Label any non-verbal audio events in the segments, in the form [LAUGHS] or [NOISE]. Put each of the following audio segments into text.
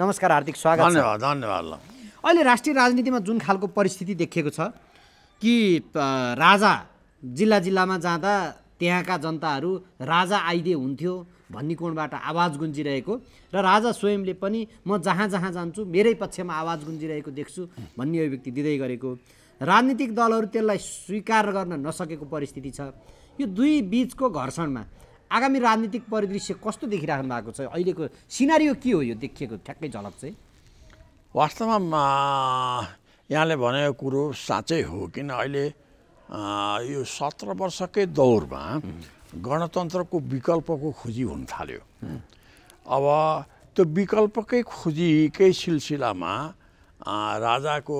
नमस्कार हार्दिक स्वागत धन्यवाद धन्यवाद ल अहिले राष्ट्रिय राजनीतिमा जुन खालको परिस्थिति देखिएको छ कि राजा जिल्ला जिल्लामा जाँदा त्यहाँका जनताहरू राजा आइदिए हुन्थ्यो भन्ने कोणबाट आवाज गुन्जिरहेको र राजा स्वयंले पनि म जहाँ जहाँ जान्छु मेरै पक्षमा आवाज गुन्जिरहेको देख्छु भन्ने अभिव्यक्ति दिँदै गरेको राजनीतिक दलहरू त्यसलाई स्वीकार गर्न नसकेको परिस्थिति छ यो दुई बिचको घर्षणमा आगामी राजनीतिक परिदृश्य कस्तो देखिराख्नु भएको छ अहिलेको सिनारियो के हो यो देखिएको ठ्याक्कै झलक चाहिँ वास्तवमा यहाँले भनेको कुरो साँच्चै हो किन अहिले यो सत्र वर्षकै दौरमा गणतन्त्रको विकल्पको खोजी हुन थाल्यो अब त्यो विकल्पकै खोजीकै सिलसिलामा राजाको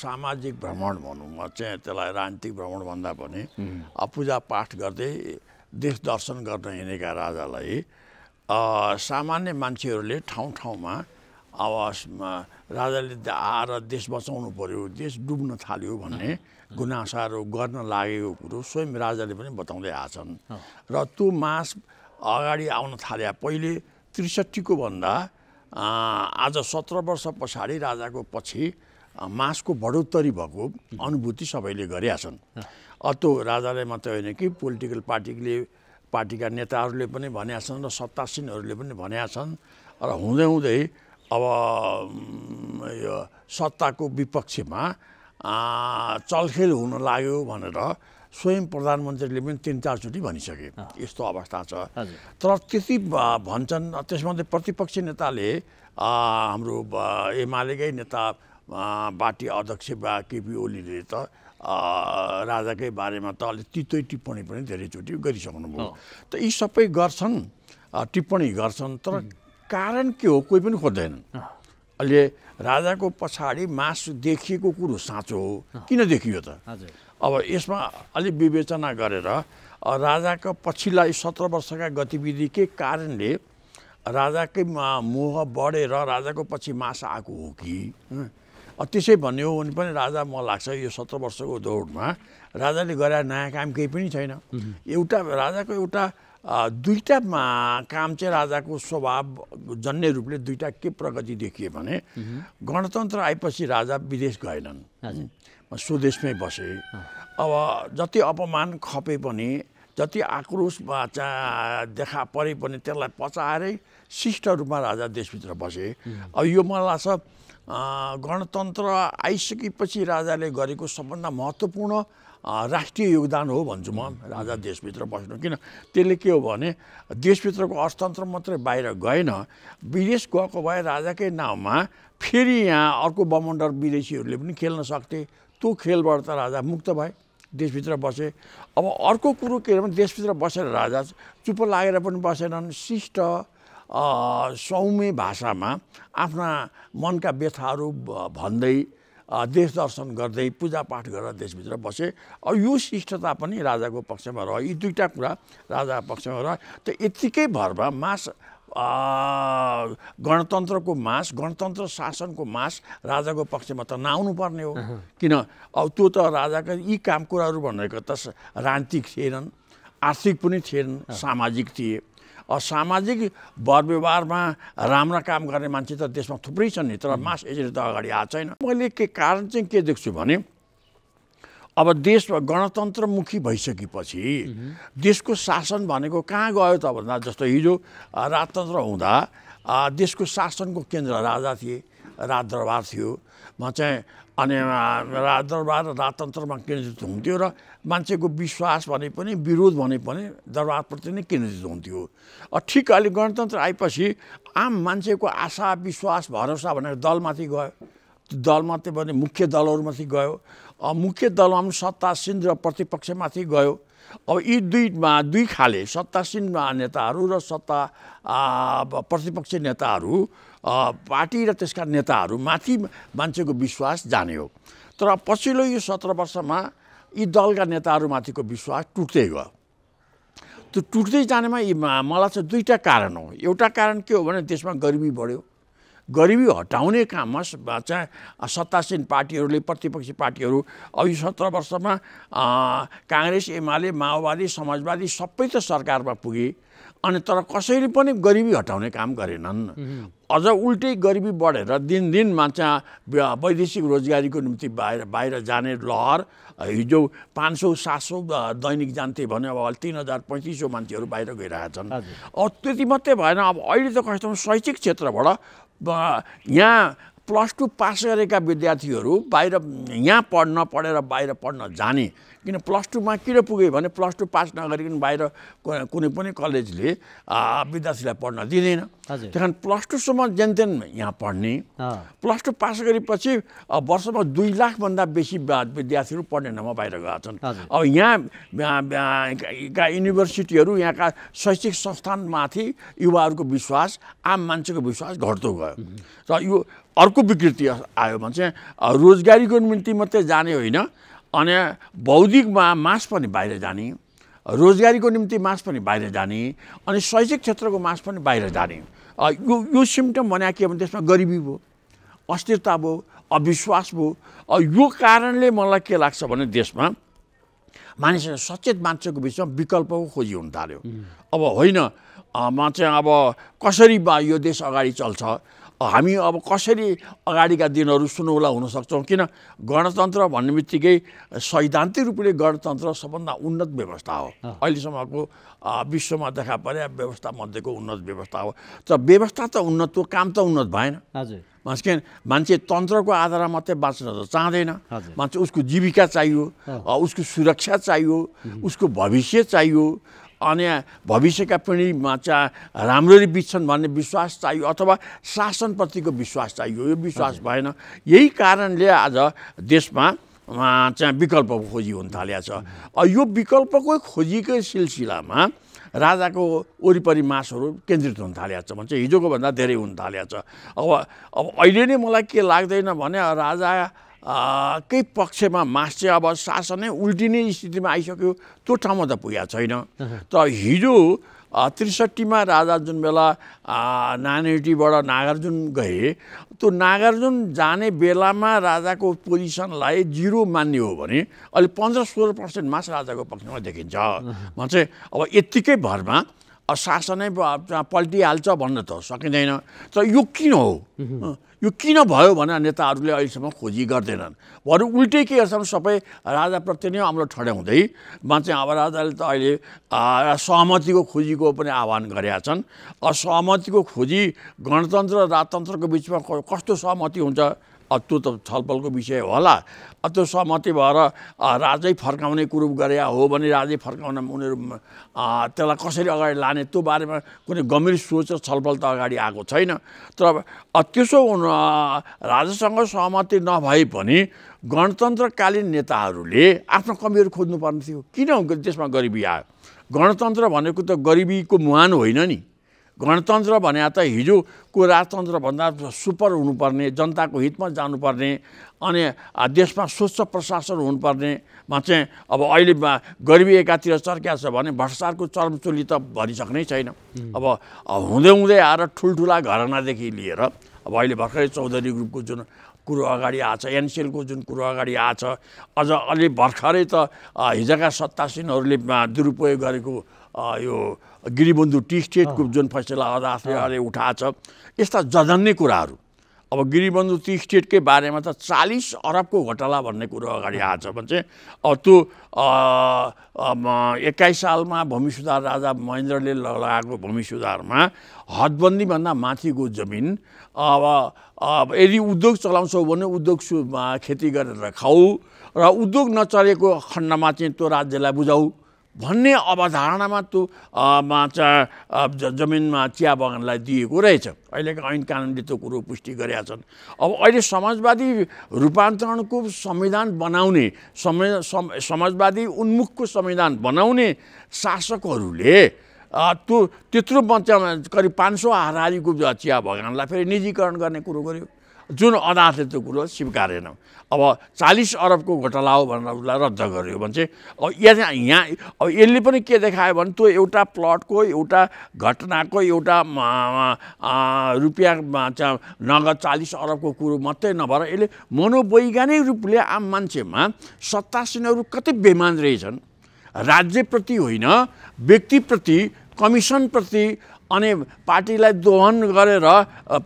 सामाजिक भ्रमण भनौँ म चाहिँ त्यसलाई राजनीतिक भ्रमण भन्दा पनि पाठ गर्दै देश दर्शन गर्न हिँडेका राजालाई सामान्य मान्छेहरूले ठाउँ ठाउँमा अब राजाले आएर देश बचाउनु पऱ्यो देश डुब्न थाल्यो भन्ने गुनासाहरू गर्न लागेको कुरो स्वयं राजाले पनि बताउँदै आएछन् र त्यो मास अगाडि आउन थाले पहिले त्रिसठीको भन्दा आज सत्र वर्ष पछाडि राजाको पछि मासको बढोत्तरी भएको अनुभूति सबैले गरेका छन् अतो राजाले मात्रै होइन कि पोलिटिकल पार्टीले पार्टीका नेताहरूले पनि भनेका छन् र सत्तासीनहरूले पनि भनेका छन् र हुँदै हुँदै अब यो सत्ताको विपक्षमा चलखेल हुन लाग्यो भनेर स्वयं प्रधानमन्त्रीले पनि तिन चारचोटि भनिसके यस्तो अवस्था छ तर त्यति भन्छन् त्यसमध्ये प्रतिपक्षी नेताले हाम्रो एमालेकै नेता पार्टी अध्यक्ष केपी ओलीले त राजाकै बारेमा त अलिक तितै टिप्पणी पनि धेरैचोटि गरिसक्नुभयो त यी सबै गर्छन् टिप्पणी गर्छन् तर कारण के हो कोही पनि खोज्दैनन् अहिले राजाको पछाडि मासु देखिएको कुरो साँचो हो किन देखियो त अब यसमा अलिक विवेचना गरेर राजाको पछिल्ला सत्र वर्षका गतिविधिकै कारणले राजाकै मोह बढेर राजाको पछि मास आएको हो कि त्यसै भन्यो हो भने पनि राजा मलाई लाग्छ यो सत्र वर्षको दौडमा राजाले गरे नयाँ काम केही पनि छैन एउटा राजाको एउटा दुईवटामा काम चाहिँ राजाको स्वभाव जन्य रूपले दुईवटा के प्रगति देखियो भने गणतन्त्र आएपछि राजा विदेश गएनन् स्वदेशमै बसे अब जति अपमान खपे पनि जति आक्रोश बाचा देखा परे पनि त्यसलाई पचाएरै शिष्ट रूपमा राजा देशभित्र बसे अब यो मलाई लाग्छ गणतन्त्र आइसकेपछि राजाले गरेको सबभन्दा महत्त्वपूर्ण राष्ट्रिय योगदान हो भन्छु म राजा देशभित्र बस्नु किन त्यसले के हो भने देशभित्रको अर्थतन्त्र मात्रै बाहिर गएन विदेश गएको भए राजाकै नाउँमा फेरि यहाँ अर्को बमण्डर विदेशीहरूले पनि खेल्न सक्थे त्यो खेलबाट त राजा मुक्त भए देशभित्र बसे अब अर्को कुरो के अरे भने देशभित्र बसेर राजा चुप लागेर पनि बसेनन् शिष्ट सौम्य भाषामा आफ्ना मनका व्यथाहरू भन्दै देश दर्शन गर्दै पूजापाठ गरेर देशभित्र बसे अब यो शिष्टता पनि राजाको पक्षमा रह्यो यी दुईवटा कुरा राजाको पक्षमा रह्यो त यत्तिकै भरमा मास गणतन्त्रको मास गणतन्त्र शासनको मास राजाको पक्षमा त नआउनु पर्ने हो किन अब त्यो त राजाका यी काम कुराहरू भनेको त राजनीतिक थिएनन् आर्थिक पनि थिएनन् सामाजिक थिए सामाजिक व्यवहारमा राम्रा काम गर्ने मान्छे त देशमा थुप्रै छन् नि तर मास एजेन्ट त अगाडि आएको छैन मैले के कारण चाहिँ के देख्छु भने अब देश गणतन्त्रमुखी भइसकेपछि देशको शासन भनेको कहाँ गयो त भन्दा जस्तो हिजो राजतन्त्र हुँदा देशको शासनको केन्द्र राजा थिए राजदरबार थियो म चाहिँ अनि दरबार राजतन्त्रमा केन्द्रित हुन्थ्यो र मान्छेको विश्वास भने पनि विरोध भने पनि दरबारप्रति नै केन्द्रित हुन्थ्यो ठिक अहिले गणतन्त्र आएपछि आम मान्छेको आशा विश्वास भरोसा भनेर दलमाथि गयो दलमाथि भने मुख्य दलहरूमाथि गयो मुख्य दलमा पनि सत्तासीन र प्रतिपक्षमाथि गयो अब यी दुईमा दुई खाले सत्तासीन नेताहरू र सत्ता प्रतिपक्ष नेताहरू पार्टी र त्यसका नेताहरूमाथि मान्छेको विश्वास जाने हो तर पछिल्लो यो सत्र वर्षमा यी दलका नेताहरूमाथिको विश्वास टुट्दै गयो त्यो टुट्दै जानेमा यी मलाई चाहिँ दुईवटा कारण हो एउटा कारण के हो भने देशमा गरिबी बढ्यो गरिबी हटाउने काममा चाहिँ सत्तासीन पार्टीहरूले प्रतिपक्षी पार्टीहरू अब यो सत्र वर्षमा काङ्ग्रेस एमाले माओवादी समाजवादी सबै त सरकारमा पुगे अनि तर कसैले पनि गरिबी हटाउने काम गरेनन् अझ उल्टै गरिबी बढेर दिनदिनमा चाहिँ वैदेशिक रोजगारीको निम्ति बाहिर बाहिर जाने लहर हिजो पाँच सौ सात सौ दैनिक जान्थे भने अब तिन हजार पैँतिस सौ मान्छेहरू बाहिर गइरहेछन् अब त्यति मात्रै भएन अब अहिले त कस्तो शैक्षिक क्षेत्रबाट यहाँ प्लस टू पास गरेका विद्यार्थीहरू बाहिर यहाँ पढ्न पढेर बाहिर पढ्न जाने किन प्लस टूमा किन पुग्यो भने प्लस टू पास नगरिकन बाहिर कुनै पनि कलेजले विद्यार्थीलाई पढ्न दिँदैन त्यही कारण प्लस टूसम्म जेनतेन यहाँ पढ्ने प्लस टू पास गरेपछि वर्षमा दुई लाखभन्दा बेसी विद्यार्थीहरू पढ्ने ठाउँमा बाहिर गएका छन् अब यहाँका युनिभर्सिटीहरू यहाँका शैक्षिक संस्थानमाथि युवाहरूको विश्वास आम मान्छेको विश्वास घट्दो गयो र यो अर्को विकृति आयो भने चाहिँ रोजगारीको निम्ति मात्रै जाने होइन अनि बौद्धिकमा मास पनि बाहिर जाने रोजगारीको निम्ति मास पनि बाहिर जाने अनि शैक्षिक क्षेत्रको मास पनि बाहिर जाने यो यो सिम्टम भने के भने त्यसमा गरिबी भयो अस्थिरता भयो अविश्वास भयो यो कारणले मलाई के लाग्छ भने देशमा मानिसहरू सचेत मान्छेको बिचमा विकल्पको खोजी हुन थाल्यो अब होइन म चाहिँ अब कसरी यो देश अगाडि चल्छ हामी अब कसरी अगाडिका दिनहरू सुनौला हुनसक्छौँ किन गणतन्त्र भन्ने बित्तिकै सैद्धान्तिक रूपले गणतन्त्र सबभन्दा उन्नत व्यवस्था हो अहिलेसम्मको विश्वमा देखा परे व्यवस्था मध्येको उन्नत व्यवस्था हो तर व्यवस्था त उन्नत हो काम त उन्नत भएन हजुर मान्छे तन्त्रको आधारमा मात्रै बाँच्न त चाहँदैन मान्छे उसको जीविका चाहियो उसको सुरक्षा चाहियो उसको भविष्य चाहियो अनि भविष्यका पिँढीमा चाहिँ राम्ररी बित्छन् भन्ने विश्वास चाहियो अथवा शासनप्रतिको विश्वास चाहियो यो विश्वास भएन यही कारणले आज देशमा चाहिँ विकल्प खोजी हुन थालेको छ यो विकल्पकै खोजीकै सिलसिलामा राजाको वरिपरि मासहरू केन्द्रित हुन थालेको छ भन्छ हिजोको भन्दा धेरै हुन थालेको छ अब अब अहिले नै मलाई के लाग्दैन भने राजा कै पक्षमा मास चाहिँ अब शासनै उल्टिने स्थितिमा आइसक्यो त्यो ठाउँमा त पुगेको छैन [LAUGHS] तर हिजो त्रिसठीमा राजा जुन बेला नानेटीबाट नागार्जुन गए त्यो नागार्जुन जाने बेलामा राजाको पोजिसनलाई जिरो मान्ने हो भने अहिले पन्ध्र सोह्र पर्सेन्ट मास राजाको पक्षमा देखिन्छ [LAUGHS] भन्छ अब यत्तिकै भरमा शासनै पल्टिहाल्छ भन्न त सकिँदैन तर यो किन हो [LAUGHS] यो किन भयो भनेर नेताहरूले अहिलेसम्म खोजी गर्दैनन् बरु उल्टै के गर्छन् सबै राजाप्रति नै हाम्रो ठड्याउँदै मान्छे अब राजाले त अहिले सहमतिको खोजीको पनि आह्वान गरेका छन् असहमतिको खोजी गणतन्त्र र राजतन्त्रको बिचमा कस्तो सहमति हुन्छ त्यो त छलफलको विषय होला त्यो सहमति भएर राजै फर्काउने कुरो गरे हो भने राजै फर्काउन उनीहरू त्यसलाई कसरी अगाडि लाने त्यो बारेमा कुनै गम्भीर सोच र छलफल त अगाडि आएको छैन तर त्यसो राजासँग सहमति नभए पनि गणतन्त्रकालीन नेताहरूले आफ्नो कमीहरू खोज्नुपर्ने थियो किन देशमा गरिबी आयो गणतन्त्र भनेको त गरिबीको मुहान होइन नि गणतन्त्र भने त हिजोको राजतन्त्रभन्दा सुपर हुनुपर्ने जनताको हितमा जानुपर्ने अनि देशमा स्वच्छ प्रशासन हुनुपर्नेमा चाहिँ अब अहिले गरिबी एकातिर चर्किया छ भने भ्रष्टाचारको चरमचोली त भरिसक्नै छैन अब हुँदै हुँदै आएर ठुल्ठुला घरनादेखि लिएर अब अहिले भर्खरै चौधरी ग्रुपको जुन कुरो अगाडि आएको छ एनसिएलको जुन कुरो अगाडि आएको अझ अलि भर्खरै त हिजोका सत्तासीनहरूले दुरुपयोग गरेको यो गिरिबन्धु टी स्टेटको जुन फैसला अदालतले उठाएको छ यस्ता जजन्ने कुराहरू अब गिरीबन्धु टी स्टेटकै बारेमा त चालिस अरबको घोटाला भन्ने कुरो अगाडि आएको छ भने चाहिँ अब त्यो एक्काइस सालमा भूमि सुधार राजा महेन्द्रले लगाएको भूमि सुधारमा हदबन्दीभन्दा माथिको जमिन अब यदि उद्योग चलाउँछौ भने उद्योग खेती गरेर खाऊ र उद्योग नचलेको खण्डमा चाहिँ त्यो राज्यलाई बुझाऊ भन्ने अवधारणामा त्यो जमिनमा चिया बगानलाई दिएको रहेछ अहिलेका ऐन कानुनले त्यो कुरो पुष्टि गरेका छन् अब अहिले समाजवादी रूपान्तरणको संविधान बनाउने समाजवादी उन्मुखको संविधान बनाउने शासकहरूले त्यो त्यत्रो बच्चामा करिब पाँच सौ हारिको चिया बगानलाई फेरि निजीकरण गर्ने कुरो गर्यो जुन अदालतले त्यो कुरो स्वीकारेन अब चालिस अरबको घोटाला हो भनेर उसलाई रद्द गर्यो भने चाहिँ अब यहाँ यहाँ अब यसले पनि के देखायो भने त्यो एउटा प्लटको एउटा घटनाको एउटा रुपियाँ नगद चालिस अरबको कुरो मात्रै नभएर यसले मनोवैज्ञानिक रूपले आम मान्छेमा सत्तासीनहरू कति बेमान रहेछन् राज्यप्रति होइन व्यक्तिप्रति कमिसनप्रति अनि पार्टीलाई दोहन गरेर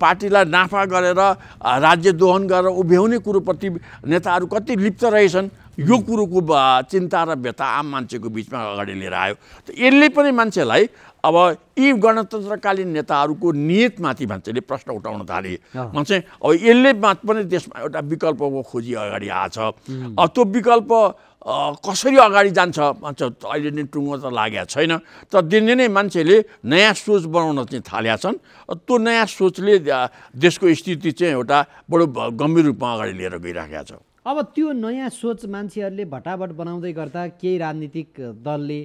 पार्टीलाई नाफा गरेर राज्य दोहन गरेर उभ्याउने कुरोप्रति नेताहरू कति लिप्त रहेछन् यो कुरोको चिन्ता र व्यथा आम मान्छेको बिचमा अगाडि लिएर आयो त यसले पनि मान्छेलाई अब यी गणतन्त्रकालीन नेताहरूको नियतमाथि मान्छेले प्रश्न उठाउन थाले मान्छे अब यसले पनि त्यसमा एउटा विकल्पको खोजी अगाडि आएको छ अब त्यो विकल्प कसरी अगाडि जान्छ भन्छ अहिले नै टुङ्गो त लागेको छैन तर दिनदिनै मान्छेले नयाँ सोच बनाउन चाहिँ थालेका छन् त्यो नयाँ सोचले देशको स्थिति चाहिँ एउटा बडो गम्भीर रूपमा अगाडि लिएर गइराखेका छ अब त्यो नयाँ सोच मान्छेहरूले भटाभट बनाउँदै गर्दा केही राजनीतिक दलले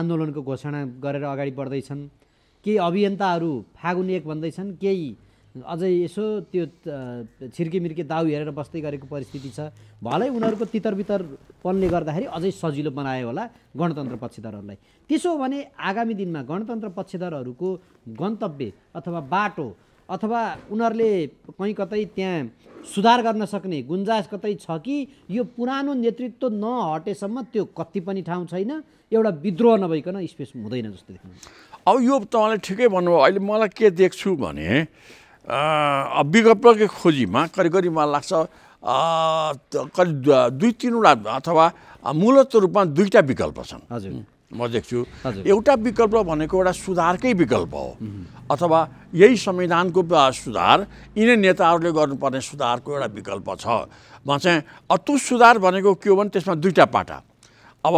आन्दोलनको घोषणा गरेर अगाडि बढ्दैछन् केही अभियन्ताहरू फागुन एक भन्दैछन् केही अझै यसो त्यो छिर्केमिर्के दाउ हेरेर बस्दै गरेको परिस्थिति छ भलै उनीहरूको पल्ने गर्दाखेरि अझै सजिलो बनायो होला गणतन्त्र पक्षधरहरूलाई त्यसो भने आगामी दिनमा गणतन्त्र पक्षधरहरूको गन्तव्य अथवा बाटो अथवा उनीहरूले कहीँ कतै त्यहाँ सुधार गर्न सक्ने गुन्जास कतै छ कि यो पुरानो नेतृत्व नहटेसम्म त्यो कति पनि ठाउँ छैन एउटा विद्रोह नभइकन स्पेस हुँदैन जस्तो देख्नु अब यो तपाईँले ठिकै भन्नुभयो अहिले मलाई के देख्छु भने विकल्पकै खोजीमा करिब करिब मलाई लाग्छ करिब दुई तिनवटा अथवा मूलत रूपमा दुईवटा विकल्प छन् हजुर म देख्छु एउटा विकल्प भनेको एउटा सुधारकै विकल्प हो अथवा यही संविधानको सुधार यिनै नेताहरूले गर्नुपर्ने सुधारको एउटा विकल्प छ म चाहिँ अतु सुधार भनेको के हो भने त्यसमा दुईवटा पाटा अब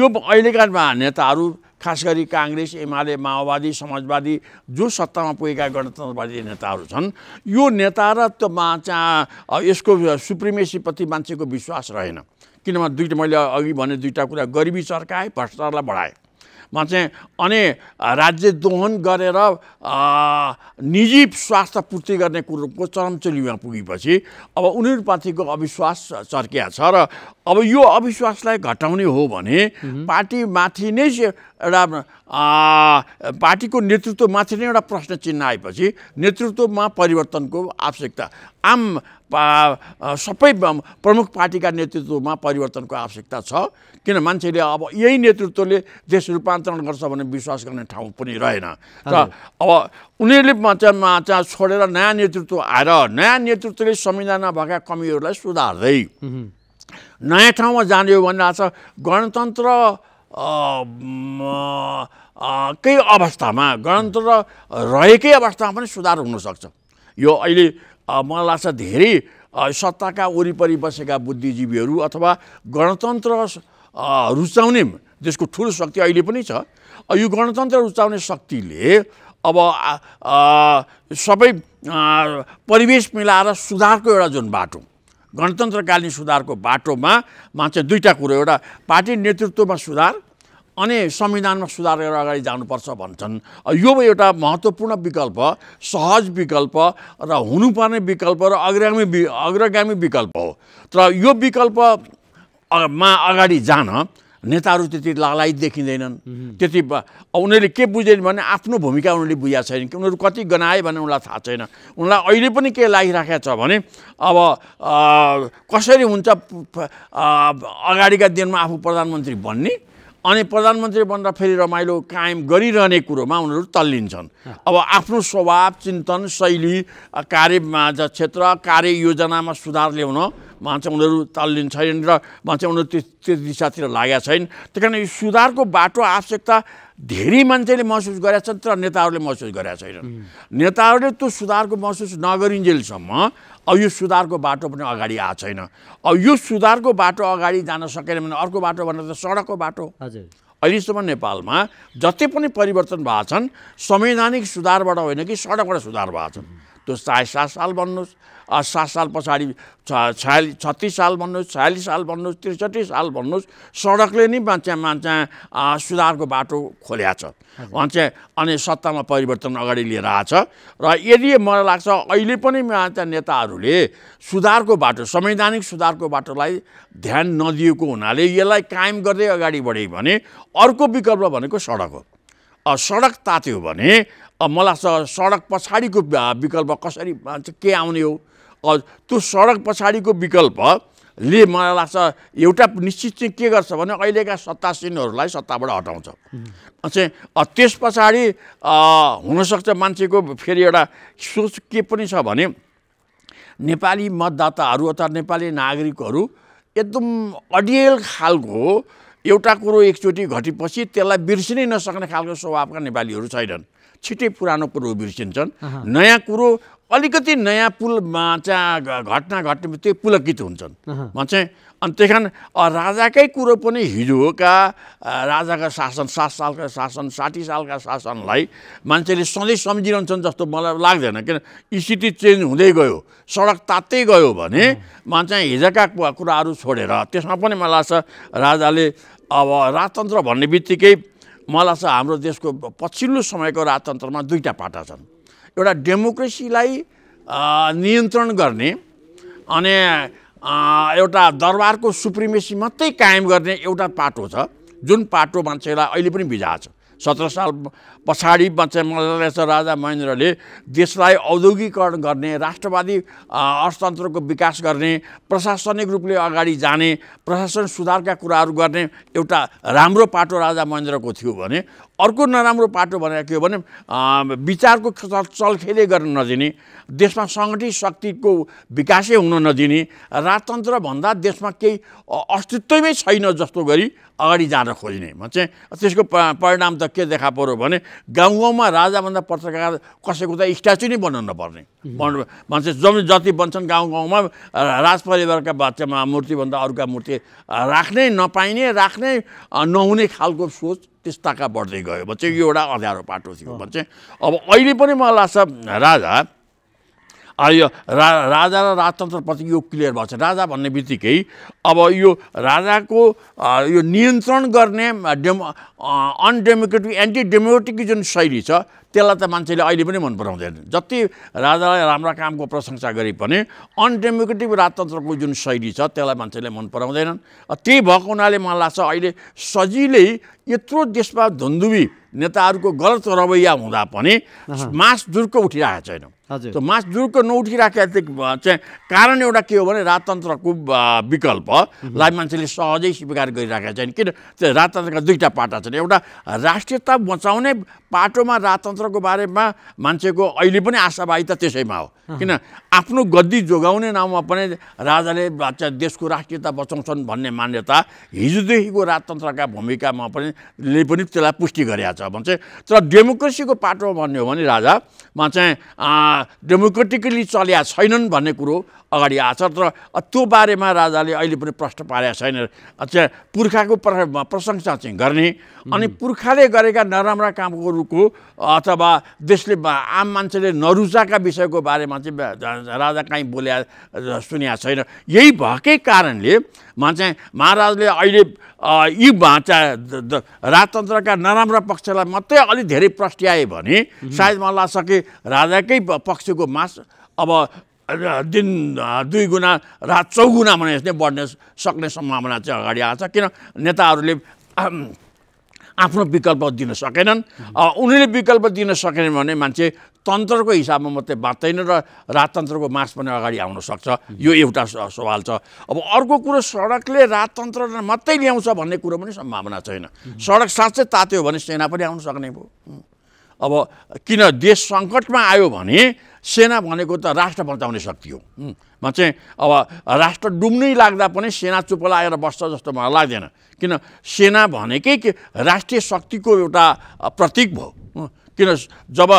यो अहिलेका नेताहरू खास गरी काङ्ग्रेस एमाले माओवादी समाजवादी जो सत्तामा पुगेका गणतन्त्रवादी नेताहरू छन् यो नेता र त्यो चाहिँ यसको सुप्रिमेसीप्रति मान्छेको विश्वास रहेन किनभने दुइटा मैले अघि भने दुईवटा कुरा गरिबी चर्काए भ्रष्टाचारलाई बढाएँ म चाहिँ अनि राज्य दोहन गरेर निजी स्वास्थ्य पूर्ति गर्ने कुरोको चरमचलीमा पुगेपछि अब उनीहरूमाथिको अविश्वास चर्किया छ र अब यो अविश्वासलाई घटाउने हो भने पार्टीमाथि नै एउटा पार्टीको नेतृत्वमाथि नै एउटा प्रश्न चिन्ह आएपछि नेतृत्वमा परिवर्तनको आवश्यकता आम सबै प्रमुख पार्टीका नेतृत्वमा परिवर्तनको आवश्यकता छ किन मान्छेले अब यही नेतृत्वले देश रूपान्तरण गर्छ भन्ने विश्वास गर्ने ठाउँ पनि रहेन र अब उनीहरूले चाहिँ चाहिँ छोडेर नयाँ नेतृत्व आएर नयाँ नेतृत्वले संविधानमा भएका कमीहरूलाई सुधार्दै नयाँ ठाउँमा जाने हो भने आज गणतन्त्र कै अवस्थामा गणतन्त्र रहेकै अवस्थामा पनि सुधार हुनसक्छ यो अहिले मलाई लाग्छ धेरै सत्ताका वरिपरि बसेका बुद्धिजीवीहरू अथवा गणतन्त्र रुचाउने देशको ठुलो शक्ति अहिले पनि छ यो गणतन्त्र रुचाउने शक्तिले अब सबै परिवेश मिलाएर सुधारको एउटा जुन बाटो गणतन्त्रकालीन सुधारको बाटोमा मान्छे दुईवटा कुरो एउटा पार्टी नेतृत्वमा सुधार अनि संविधानमा सुधार गरेर अगाडि जानुपर्छ भन्छन् यो एउटा महत्त्वपूर्ण विकल्प सहज विकल्प र हुनुपर्ने विकल्प र अग्रगामी अग्रगामी विकल्प हो तर यो विकल्प मा अगाडि जान नेताहरू त्यति लालायत देखिँदैनन् त्यति उनीहरूले के बुझेन भने आफ्नो भूमिका उनीहरूले बुझाएको छैन कि उनीहरू कति गनाए भने उनलाई थाहा छैन उनलाई अहिले पनि के लागिराखेको छ भने अब कसरी हुन्छ अगाडिका दिनमा आफू प्रधानमन्त्री बन्ने अनि प्रधानमन्त्री बन्दा फेरि रमाइलो कायम गरिरहने कुरोमा उनीहरू तल्लिन्छन् अब आफ्नो स्वभाव चिन्तन शैली कार्य क्षेत्र कार्य योजनामा सुधार ल्याउन मान्छे उनीहरू तालिन छैन र मान्छे उनीहरू त्यो त्यो दिशातिर लागेका छैनन् त्यही कारण यो सुधारको बाटो आवश्यकता धेरै मान्छेले महसुस गरेका छन् तर नेताहरूले महसुस गरेका छैनन् नेताहरूले त्यो सुधारको महसुस नगरिन्जेलसम्म अब यो सुधारको बाटो पनि अगाडि आएको छैन अब यो सुधारको बाटो अगाडि जान सकेन भने अर्को बाटो भनेर त सडकको बाटो हजुर अहिलेसम्म नेपालमा जति पनि परिवर्तन भएको छन् संवैधानिक सुधारबाट होइन कि सडकबाट सुधार भएको छन् त्यो चाहे सात साल भन्नुहोस् सात साल पछाडि छ छयालिस छत्तिस साल भन्नुहोस् छयालिस साल भन्नुहोस् त्रिसठी साल भन्नुहोस् सडकले नै मान्छे मान्छे सुधारको बाटो खोल्या छ मान्छे अनि सत्तामा परिवर्तन अगाडि लिएर छ र यदि मलाई लाग्छ अहिले पनि मान्छे नेताहरूले सुधारको बाटो संवैधानिक सुधारको बाटोलाई ध्यान नदिएको हुनाले यसलाई कायम गर्दै अगाडि बढ्यो भने अर्को विकल्प भनेको सडक हो सडक तात्यो भने अब मलाई सडक पछाडिको विकल्प कसरी के आउने हो त्यो सडक पछाडिको विकल्पले मलाई लाग्छ एउटा निश्चित चाहिँ के गर्छ भने अहिलेका सत्तासीनहरूलाई सत्ताबाट हटाउँछ चाहिँ त्यस पछाडि हुनसक्छ मान्छेको फेरि एउटा सोच के पनि छ भने नेपाली मतदाताहरू अथवा नेपाली नागरिकहरू एकदम अडियल खालको एउटा कुरो एकचोटि घटेपछि त्यसलाई बिर्सिनै नसक्ने खालको स्वभावका नेपालीहरू छैनन् छिटै पुरानो कुरो बिर्सिन्छन् नयाँ कुरो अलिकति नयाँ पुलमा चाहिँ घटना घट्ने त्यो पुलकित हुन्छन् भन्छ अनि त्यही कारण राजाकै कुरो पनि हिजोका राजाका शासन सात सालका शासन साठी सालका शासनलाई मान्छेले सधैँ सम्झिरहन्छन् जस्तो मलाई लाग्दैन किन स्थिति चेन्ज हुँदै गयो सडक तात्दै गयो भने मान्छे हिजोका कुराहरू छोडेर त्यसमा पनि मलाई लाग्छ राजाले अब राजतन्त्र भन्ने बित्तिकै मलाई लाग्छ हाम्रो देशको पछिल्लो समयको राजतन्त्रमा दुईवटा पाटा छन् एउटा डेमोक्रेसीलाई नियन्त्रण गर्ने अनि एउटा दरबारको सुप्रिमेसी मात्रै कायम गर्ने एउटा पाटो छ जुन पाटो मान्छेलाई अहिले पनि बिजा छ सत्र साल पछाडि चाहिँ मलाई रहेछ राजा महेन्द्रले देशलाई औद्योगिकरण गर्ने राष्ट्रवादी अर्थतन्त्रको विकास गर्ने प्रशासनिक रूपले अगाडि जाने प्रशासन सुधारका कुराहरू गर्ने एउटा राम्रो पाटो राजा महेन्द्रको थियो भने अर्को नराम्रो पाटो भनेको के हो भने विचारको चलखेले गर्न नदिने देशमा सङ्गठित शक्तिको विकासै हुन नदिने राजतन्त्रभन्दा देशमा केही अस्तित्वमै छैन जस्तो गरी अगाडि जान खोज्ने म चाहिँ त्यसको परिणाम त के देखा पऱ्यो भने गाउँ गाउँमा राजाभन्दा पत्रकार कसैको त स्ट्याचु नै बनाउन पर्ने मान्छे जब जति बन्छन् गाउँ गाउँमा राजपरिवारका परिवारका मूर्तिभन्दा अरूका मूर्ति राख्नै नपाइने राख्नै नहुने खालको सोच त्यस्ताका बढ्दै गयो भने चाहिँ यो एउटा अँध्यारो पाटो थियो भने चाहिँ अब अहिले पनि मलाई लाग्छ राजा यो रा राजा र राजतन्त्रप्रति यो क्लियर भएको छ राजा भन्ने बित्तिकै अब यो राजाको यो नियन्त्रण गर्ने डेमो अनडेमोक्रेटिक एन्टी डेमोक्रेटिक जुन शैली छ त्यसलाई त मान्छेले अहिले पनि मन पराउँदैन जति राजालाई राम्रा कामको प्रशंसा गरे पनि अनडेमोक्रेटिक राजतन्त्रको जुन शैली छ त्यसलाई मान्छेले मन पराउँदैनन् त्यही भएको हुनाले मलाई लाग्छ अहिले सजिलै यत्रो देशमा धुन्दुबी नेताहरूको गलत रवैया हुँदा पनि मास जुर्क उठिरहेको छैन त्यो मास जुर्क नउठिराखेको चाहिँ कारण एउटा के हो भने राजतन्त्रको विकल्पलाई मान्छेले सहजै स्वीकार गरिराखेका छैन किन त्यो राजतन्त्रका दुईवटा पाटा छन् एउटा राष्ट्रियता बचाउने पाटोमा राजतन्त्र शास्त्रको बारेमा मान्छेको अहिले पनि आशावादी त त्यसैमा हो किन आफ्नो गद्दी जोगाउने नाममा पनि राजाले देशको राष्ट्रियता बचाउँछन् भन्ने मान्यता हिजोदेखिको राजतन्त्रका भूमिकामा पनि ले पनि त्यसलाई पुष्टि गरेका छ भन्छ तर डेमोक्रेसीको पाटोमा हो भने राजामा चाहिँ डेमोक्रेटिकली चलिया छैनन् भन्ने कुरो अगाडि आएको छ तर त्यो बारेमा राजाले अहिले पनि प्रश्न पारेका छैन चाहिँ पुर्खाको प्र प्रशंसा चाहिँ गर्ने अनि पुर्खाले गरेका नराम्रा कामहरूको अथवा देशले आम मान्छेले नरुचाएका विषयको बारेमा चाहिँ राजा काहीँ बोल्या सुनेको छैन यही भएकै कारणले म महाराजले अहिले यी भाँचा राजतन्त्रका नराम्रा पक्षलाई मात्रै अलिक धेरै प्रस्ट्याए भने सायद मलाई लाग्छ कि राजाकै पक्षको मास अब दिन दुई गुणा रात चौगुणा भने यसले बढ्ने सक्ने सम्भावना चाहिँ अगाडि आएको छ किन नेताहरूले आफ्नो विकल्प दिन सकेनन् उनीहरूले विकल्प दिन सकेनन् भने मान्छे तन्त्रको हिसाबमा मात्रै बाँच्दैन र राजतन्त्रको मास पनि अगाडि आउन सक्छ यो एउटा सवाल छ अब अर्को कुरो सडकले राजतन्त्र मात्रै ल्याउँछ भन्ने कुरो पनि सम्भावना छैन सडक साँच्चै तात्यो भने सेना पनि आउन सक्ने भयो अब किन देश सङ्कटमा आयो भने सेना भनेको त राष्ट्र बचाउने शक्ति हो म चाहिँ अब राष्ट्र डुम्नै लाग्दा पनि सेना चुप लागेर बस्छ जस्तो मलाई लाग्दैन किन सेना भनेकै राष्ट्रिय शक्तिको एउटा प्रतीक भयो किन जब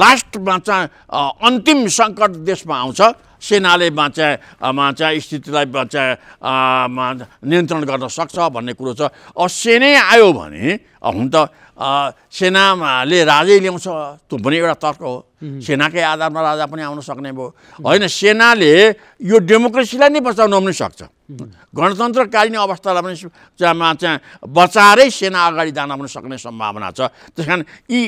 लास्टमा चाहिँ अन्तिम सङ्कट देशमा आउँछ सेनाले बाँचामा चाहिँ स्थितिलाई बाँचा नियन्त्रण गर्न सक्छ भन्ने कुरो छ अब सेनै आयो भने हुन त सेनाले राजै ल्याउँछ त्यो पनि एउटा तर्क हो सेनाकै आधारमा राजा पनि आउन सक्ने भयो होइन सेनाले यो डेमोक्रेसीलाई नै बचाउन पनि सक्छ गणतन्त्रकालीन अवस्थालाई पनि चाहिँ चाहिँ बचाएरै सेना अगाडि जान पनि सक्ने सम्भावना छ त्यस कारण यी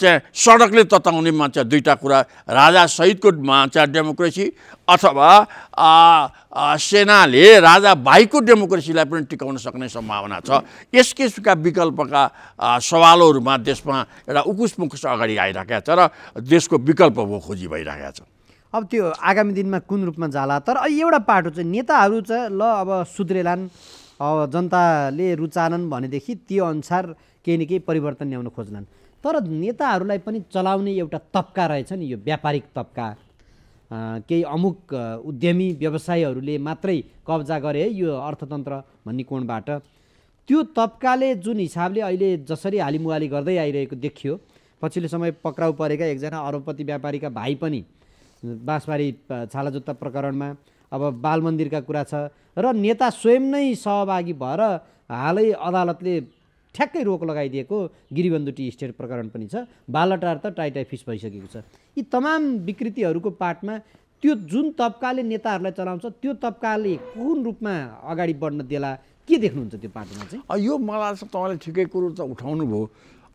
चाहिँ सडकले तताउनेमा चाहिँ दुईवटा कुरा राजा सहितकोमा चाहिँ डेमोक्रेसी अथवा सेनाले राजा भाइको डेमोक्रेसीलाई पनि टिकाउन सक्ने सम्भावना छ यस किसिमका विकल्पका सवालहरूमा देशमा एउटा उकुस मुकुस अगाडि आइरहेका छ र त्यसको विकल्प हो खोजी भइरहेको छ अब त्यो आगामी दिनमा कुन रूपमा जाला तर एउटा पाटो चाहिँ नेताहरू चाहिँ ल अब सुध्रेलान् अब जनताले रुचानन् भनेदेखि त्यो अनुसार केही न केही परिवर्तन ल्याउन खोज्लान् तर नेताहरूलाई पनि चलाउने एउटा तब्का रहेछ नि यो व्यापारिक तब्का केही अमुक उद्यमी व्यवसायीहरूले मात्रै कब्जा गरे है यो अर्थतन्त्र भन्ने कोणबाट त्यो तब्काले जुन हिसाबले अहिले जसरी हालिमुहाली गर्दै आइरहेको देखियो पछिल्लो समय पक्राउ परेका एकजना अरबपति व्यापारीका भाइ पनि बाँसबारी छाला जुत्ता प्रकरणमा अब बाल मन्दिरका कुरा छ र नेता स्वयं नै सहभागी भएर हालै अदालतले ठ्याक्कै रोक लगाइदिएको गिरिबन्धु टी स्टेट प्रकरण पनि छ बालटार त टाइटाई फिस भइसकेको छ यी तमाम विकृतिहरूको पाठमा त्यो जुन तबकाले नेताहरूलाई चलाउँछ त्यो तबकाले कुन रूपमा अगाडि बढ्न देला के देख्नुहुन्छ त्यो पाटोमा चाहिँ यो मलाई तपाईँले ठिकै कुरो त उठाउनु भयो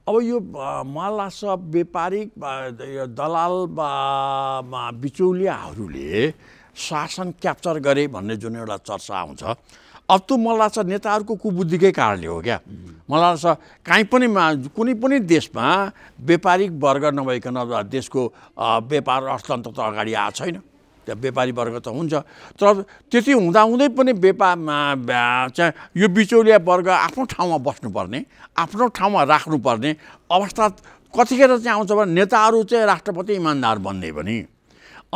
अब यो लाग्छ व्यापारिक दलाल बिचौलियाहरूले शासन क्याप्चर गरे भन्ने जुन एउटा चर्चा आउँछ अब त्यो मलाई लाग्छ नेताहरूको कुबुद्धिकै कारणले हो क्या मलाई लाग्छ काहीँ पनि कुनै पनि देशमा व्यापारिक वर्ग नभइकन देशको व्यापार अर्थतन्त्र त अगाडि आएको छैन त्यहाँ व्यापारी वर्ग त हुन्छ तर त्यति हुँदाहुँदै पनि व्यापार चाहिँ यो बिचौलिया वर्ग आफ्नो ठाउँमा बस्नुपर्ने आफ्नो ठाउँमा राख्नुपर्ने अवस्था कतिखेर चाहिँ आउँछ भने नेताहरू चाहिँ राष्ट्रपति इमान्दार बन्ने पनि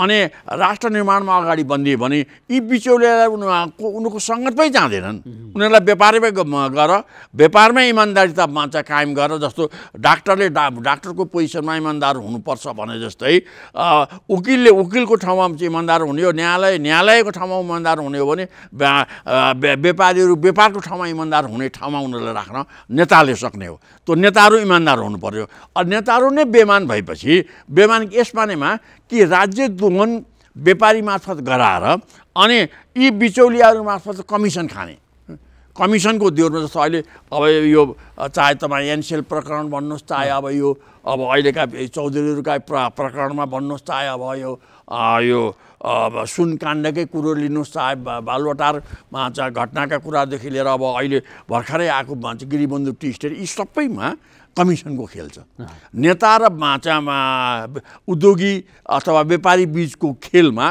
अनि राष्ट्र निर्माणमा अगाडि बनिदियो भने यी बिचौलियालाई उनीहरूको उनीहरूको सङ्गतमै जाँदैनन् उनीहरूलाई व्यापारमै गर व्यापारमै इमान्दारिता मान्छ कायम गर जस्तो डाक्टरले डा डाक्टरको पोजिसनमा इमान्दार हुनुपर्छ भने जस्तै वकिलले वकिलको ठाउँमा चाहिँ इमान्दार हुने हो न्यायालय न्यायालयको ठाउँमा इमान्दार हुने हो भने व्यापारीहरू व्यापारको ठाउँमा इमान्दार हुने ठाउँमा उनीहरूलाई राख्न नेताले सक्ने हो त्यो नेताहरू इमान्दार हुनु पऱ्यो नेताहरू नै बेमान भएपछि बेमान यस कि राज्य दुमन व्यापारी मार्फत गराएर अनि यी बिचौलियाहरू मार्फत कमिसन खाने कमिसनको दियोमा जस्तो अहिले अब यो चाहे तपाईँ एनसिएल प्रकरण भन्नुहोस् चाहे अब यो अब अहिलेका चौधरीहरूका प्र प्रकरणमा भन्नुहोस् चाहे अब यो यो अब सुन काण्डकै कुरो लिनुहोस् चाहे चाहे घटनाका कुरादेखि लिएर अब अहिले भर्खरै आएको भन्छ गिरिबन्धु टी स्टेट यी सबैमा कमिसनको खेल छ नेता र माचामा उद्योगी अथवा व्यापारी बिचको खेलमा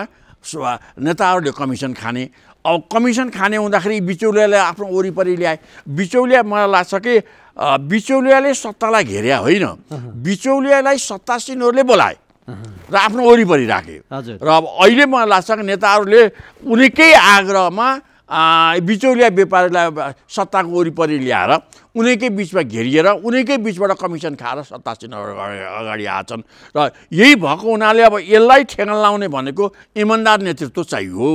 नेताहरूले कमिसन खाने अब कमिसन खाने हुँदाखेरि बिचौलियाले आफ्नो वरिपरि ल्याए बिचौलिया मलाई लाग्छ कि बिचौलियाले सत्तालाई घेर्या होइन बिचौलियालाई सत्तासीनहरूले बोलाए र आफ्नो वरिपरि राखे र अब अहिले मलाई लाग्छ कि नेताहरूले उनीकै आग्रहमा बिचौलिया व्यापारीलाई सत्ताको वरिपरि ल्याएर उनैकै बिचमा घेरिएर उनीकै बिचबाट कमिसन खाएर सत्ता चिन्ह अगाडि आएछन् र यही भएको हुनाले अब यसलाई ठेगान लाउने भनेको इमान्दार नेतृत्व चाहियो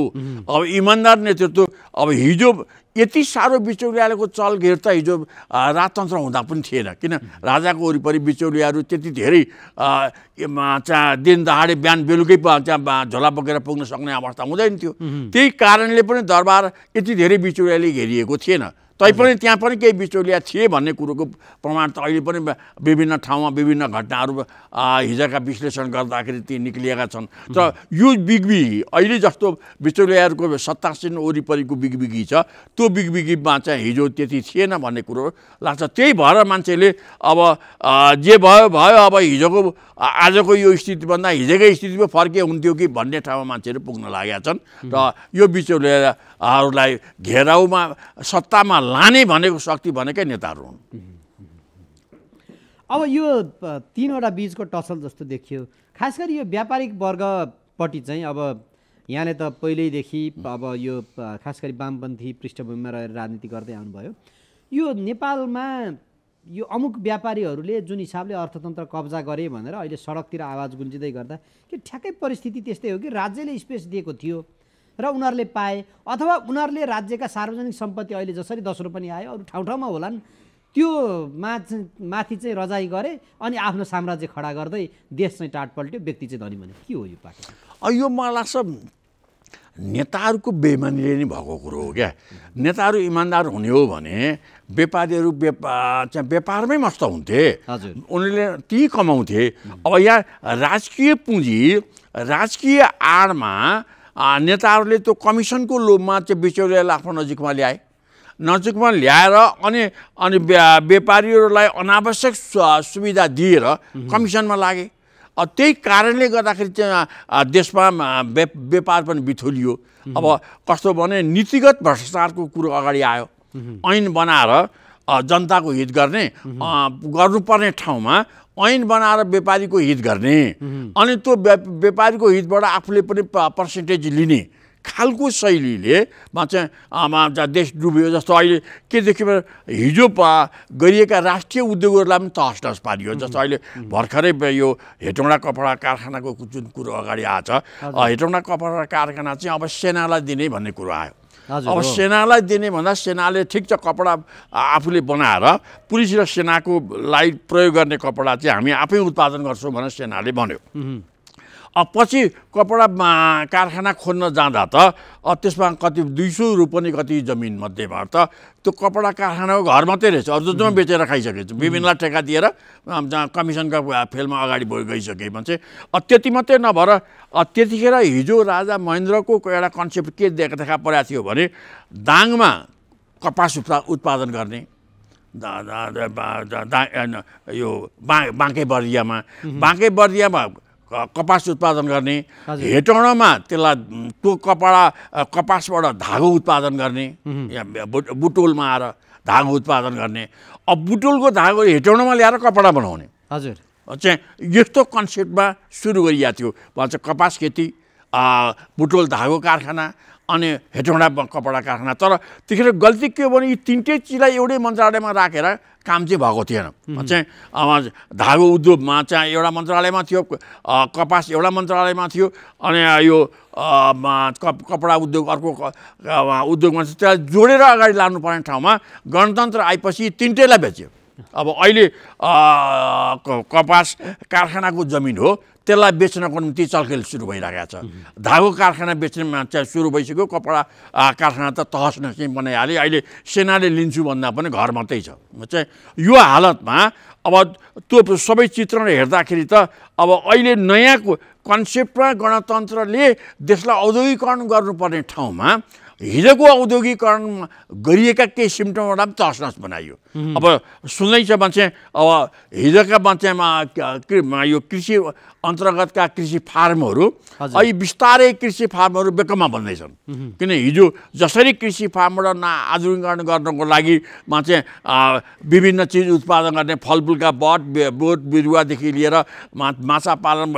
अब इमान्दार नेतृत्व अब हिजो यति साह्रो बिचौलियाको चलघेर त हिजो राजतन्त्र हुँदा पनि थिएन किन राजाको वरिपरि बिचौलियाहरू त्यति धेरै चाहिँ दिन दहाडे बिहान बेलुकै त्यहाँ झोला बोकेर पुग्न सक्ने अवस्था हुँदैन थियो त्यही कारणले पनि दरबार यति धेरै बिचौलियाले घेरिएको थिएन तैपनि त्यहाँ पनि केही बिचौलिया थिए भन्ने कुरोको प्रमाण त अहिले पनि विभिन्न ठाउँमा विभिन्न घटनाहरू हिजोका विश्लेषण गर्दाखेरि ती निक्लिएका छन् तर यो बिगबि अहिले जस्तो बिचौलियाहरूको सत्तासीन वरिपरिको बिगबिगी छ त्यो बिगबिगीमा चाहिँ हिजो त्यति थिएन भन्ने कुरो लाग्छ त्यही भएर मान्छेले अब जे भयो भयो अब हिजोको आजको यो स्थितिभन्दा हिजोकै स्थितिमा फर्के हुन्थ्यो कि भन्ने ठाउँमा मान्छेहरू पुग्न लागेका छन् र यो बिचौलियाहरूलाई घेराउमा सत्तामा लाने भनेको शक्ति भनेकै नेताहरू हुन् अब यो तिनवटा बिचको टसल जस्तो देखियो खास गरी यो व्यापारिक वर्गपट्टि चाहिँ अब यहाँले त पहिल्यैदेखि अब यो खास गरी वामपन्थी पृष्ठभूमिमा रहेर राजनीति गर्दै आउनुभयो यो नेपालमा यो अमुक व्यापारीहरूले जुन हिसाबले अर्थतन्त्र कब्जा गरे भनेर अहिले सडकतिर आवाज गुन्जिँदै गर्दा कि ठ्याक्कै परिस्थिति त्यस्तै हो कि राज्यले स्पेस दिएको थियो र उनीहरूले पाए अथवा उनीहरूले राज्यका सार्वजनिक सम्पत्ति अहिले जसरी दोस्रो पनि आयो अरू ठाउँ ठाउँमा होलान् त्यो माथि चाहिँ रजाइ गरे अनि आफ्नो साम्राज्य खडा गर्दै देश चाहिँ टाटपल्ट्यो व्यक्ति चाहिँ धनी भने के हो यो पार्टी यो मलाई लाग्छ नेताहरूको बेमानीले नै भएको कुरो हो क्या नेताहरू इमान्दार हुने हो भने व्यापारीहरू व्यापार चाहिँ व्यापारमै मस्त हुन्थे उनीहरूले ती कमाउँथे अब यहाँ राजकीय पुँजी राजकीय आडमा नेताहरूले त्यो कमिसनको लोभमा त्यो बिचौलियालाई आफ्नो नजिकमा ल्याए नजिकमा ल्याएर अनि अनि व्यापारीहरूलाई अनावश्यक सुविधा दिएर कमिसनमा लागे त्यही कारणले गर्दाखेरि त्यहाँ देशमा व्यापार पनि बिथुलियो अब कस्तो भने नीतिगत भ्रष्टाचारको कुरो अगाडि आयो ऐन बनाएर जनताको हित गर्ने गर्नुपर्ने ठाउँमा ऐन बनाएर व्यापारीको हित गर्ने अनि त्यो व्यापारीको हितबाट आफूले पनि पर्सेन्टेज लिने खालको शैलीले चाहिँ देश डुब्यो जस्तो अहिले के देख्यो हिजो गरिएका राष्ट्रिय उद्योगहरूलाई पनि तहस नहस पारियो जस्तो अहिले भर्खरै यो हेटौँडा कपडा कारखानाको जुन कुरो अगाडि आएको छ हेटौँडा कपडा कारखाना चाहिँ अब सेनालाई दिने भन्ने कुरो आयो अब सेनालाई दिने भन्दा सेनाले ठिक छ कपडा आफूले बनाएर पुलिस र सेनाको लाई प्रयोग गर्ने कपडा चाहिँ हामी आफै उत्पादन गर्छौँ भनेर सेनाले भन्यो पछि कपडा कारखाना खोल्न जाँदा त त्यसमा कति दुई सय रुपियाँ कति जमिन मध्येबाट त त्यो कपडा कारखानाको घर मात्रै रहेछ अरू जुन बेचेर खाइसकेछ विभिन्नलाई टेका दिएर जहाँ कमिसनको फेलमा अगाडि गइसके भने त्यति मात्रै नभएर त्यतिखेर हिजो राजा महेन्द्रको एउटा कन्सेप्ट के देखा देखा परेको थियो भने दाङमा कपास उत्पादन गर्ने दा, दा, यो बाँके बर्दियामा बाँके बर्दियामा कपास उत्पादन गर्ने हेटौँडामा त्यसलाई त्यो कपडा कपासबाट धागो उत्पादन गर्ने बुटोलमा आएर धागो उत्पादन गर्ने अब बुटोलको धागो हेटौँडामा ल्याएर कपडा बनाउने हजुर चाहिँ यस्तो कन्सेप्टमा सुरु गरिएको थियो भन्छ कपास खेती बुटोल धागो कारखाना अनि हेटौँडा कपडा कारखाना तर त्यतिखेर गल्ती के हो भने यी तिनटै चिजलाई एउटै मन्त्रालयमा राखेर काम चाहिँ भएको थिएन चाहिँ धागो उद्योगमा चाहिँ एउटा मन्त्रालयमा थियो कपास एउटा मन्त्रालयमा थियो अनि यो कप कपडा उद्योग अर्को उद्योगमा चाहिँ त्यसलाई जोडेर अगाडि लानुपर्ने ठाउँमा गणतन्त्र आएपछि तिनटैलाई बेच्यो अब अहिले कपास कारखानाको जमिन हो त्यसलाई बेच्नको निम्ति चलखेल सुरु भइरहेको छ धागो कारखाना बेच्नेमा चाहिँ सुरु भइसक्यो कपडा कारखाना त तहस नसिम बनाइहाल्यो अहिले सेनाले लिन्छु भन्दा पनि घर मात्रै छ चाहिँ यो हालतमा अब त्यो सबै चित्रण हेर्दाखेरि त अब अहिले नयाँ कन्सेप्टमा गणतन्त्रले देशलाई औद्योगिकरण गर्नुपर्ने ठाउँमा हिजोको औद्योगिकरण गरिएका केही सिम्टमहरूलाई पनि नस बनाइयो अब सुन्दैछ मान्छे अब हिजोका मान्छेमा यो कृषि अन्तर्गतका कृषि फार्महरू अहिले बिस्तारै कृषि फार्महरू बेकमा बन्दैछन् किन हिजो जसरी कृषि फार्मबाट न आधुनिकरण गर्नको लागि मान्छे विभिन्न चिज उत्पादन गर्ने फलफुलका बट बोट बिरुवादेखि लिएर मा माछा पालन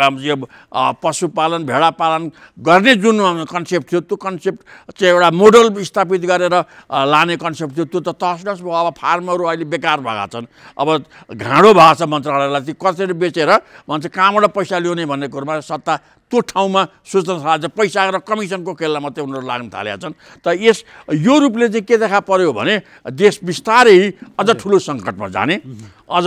पशुपालन भेडा पालन गर्ने जुन कन्सेप्ट थियो त्यो कन्सेप्ट चाहिँ एउटा एउटा मोडल स्थापित गरेर लाने कन्सेप्ट थियो त्यो त तहस नहस भयो अब फार्महरू अहिले बेकार भएका छन् अब घाँडो भएको छ मन्त्रालयलाई त्यो कसरी बेचेर भन्छ कहाँबाट पैसा ल्याउने भन्ने कुरोमा सत्ता त्यो ठाउँमा सोच्न थाल्छ पैसा र कमिसनको खेललाई मात्रै उनीहरू लाग्न थालेका छन् त यस यो रूपले चाहिँ के देखा पर्यो भने देश बिस्तारै अझ ठुलो सङ्कटमा जाने अझ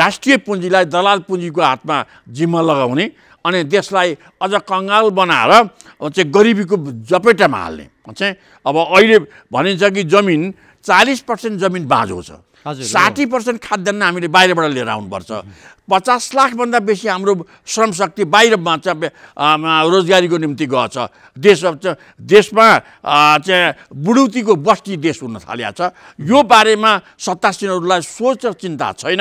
राष्ट्रिय पुँजीलाई दलाल पुँजीको हातमा जिम्मा लगाउने अनि देशलाई अझ कङ्गाल बनाएर चाहिँ गरिबीको जपेटामा हाल्ने चाहिँ अब अहिले भनिन्छ कि जमिन चालिस पर्सेन्ट जमिन बाँझो छ साठी पर्सेन्ट खाद्यान्न हामीले बाहिरबाट लिएर आउनुपर्छ पचास लाखभन्दा बेसी हाम्रो श्रमशक्ति बाहिरमा चाहिँ रोजगारीको निम्ति छ देश देशमा चाहिँ बुढौतीको बस्ती देश हुन थालिएको छ यो बारेमा सत्तासीनहरूलाई सोच र चिन्ता छैन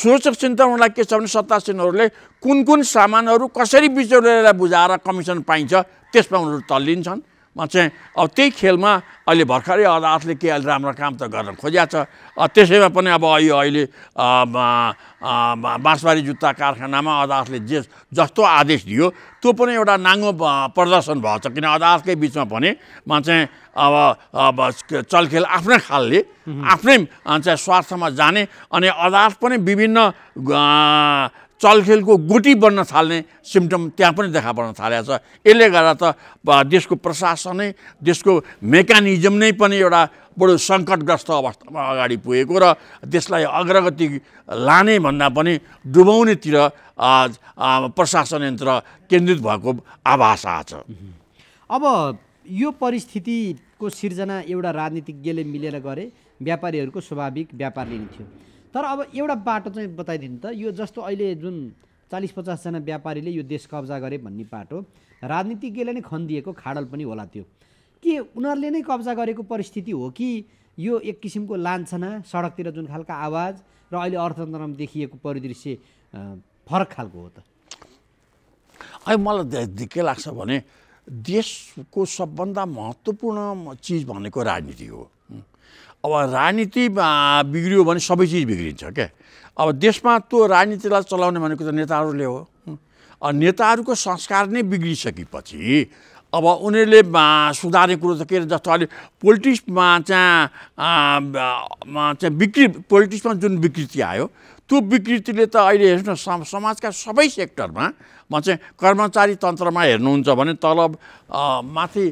सोच र चिन्ता उनलाई के छ भने सत्तासीनहरूले कुन कुन सामानहरू कसरी बिचौलिएर बुझाएर कमिसन पाइन्छ त्यसमा उनीहरू तल्लिन्छन् म चाहिँ अब त्यही खेलमा अहिले भर्खरै अदालतले के अहिले राम्रो काम त गर्न खोजिया छ त्यसैमा पनि अब यो अहिले बाँसबारी जुत्ता कारखानामा अदालतले जे जस्तो आदेश दियो त्यो पनि एउटा नाङ्गो प्रदर्शन छ किन अदालतकै बिचमा पनि म चाहिँ अब चलखेल आफ्नै खालले आफ्नै चाहिँ स्वार्थमा जाने अनि अदालत पनि विभिन्न चलखेलको गुटी बन्न थाल्ने सिम्टम त्यहाँ पनि देखा पर्न थालेको छ यसले गर्दा त देशको प्रशासनै देशको मेकानिजम नै पनि एउटा बडो सङ्कटग्रस्त अवस्थामा अगाडि पुगेको र देशलाई अग्रगति लाने भन्दा पनि डुबाउनेतिर प्रशासन यन्त्र केन्द्रित भएको आभास आएको अब यो परिस्थितिको सिर्जना एउटा राजनीतिज्ञले मिलेर गरे व्यापारीहरूको स्वाभाविक व्यापार लिने थियो तर अब एउटा बाटो चाहिँ बताइदिनु त यो जस्तो अहिले जुन चालिस पचासजना व्यापारीले यो देश कब्जा गरे भन्ने बाटो राजनीतिज्ञले नै खनिदिएको खाडल पनि होला त्यो के उनीहरूले नै कब्जा गरेको परिस्थिति हो कि यो एक किसिमको लान्छना सडकतिर जुन खालका आवाज र अहिले अर्थतन्त्रमा देखिएको परिदृश्य फरक खालको हो त अब मलाई के लाग्छ भने देशको सबभन्दा महत्त्वपूर्ण चिज भनेको राजनीति हो अब राजनीति बिग्रियो भने सबै चिज बिग्रिन्छ क्या अब देशमा त्यो राजनीतिलाई चलाउने भनेको त नेताहरूले हो नेताहरूको संस्कार नै बिग्रिसकेपछि अब उनीहरूले सुधार्ने कुरो त के अरे जस्तो अहिले पोलिटिक्समा चाहिँ चाहिँ बिक्री पोलिटिक्समा जुन विकृति आयो त्यो विकृतिले त अहिले हेर्नु समाजका सबै सेक्टरमा म चाहिँ कर्मचारी तन्त्रमा हेर्नुहुन्छ भने तल माथि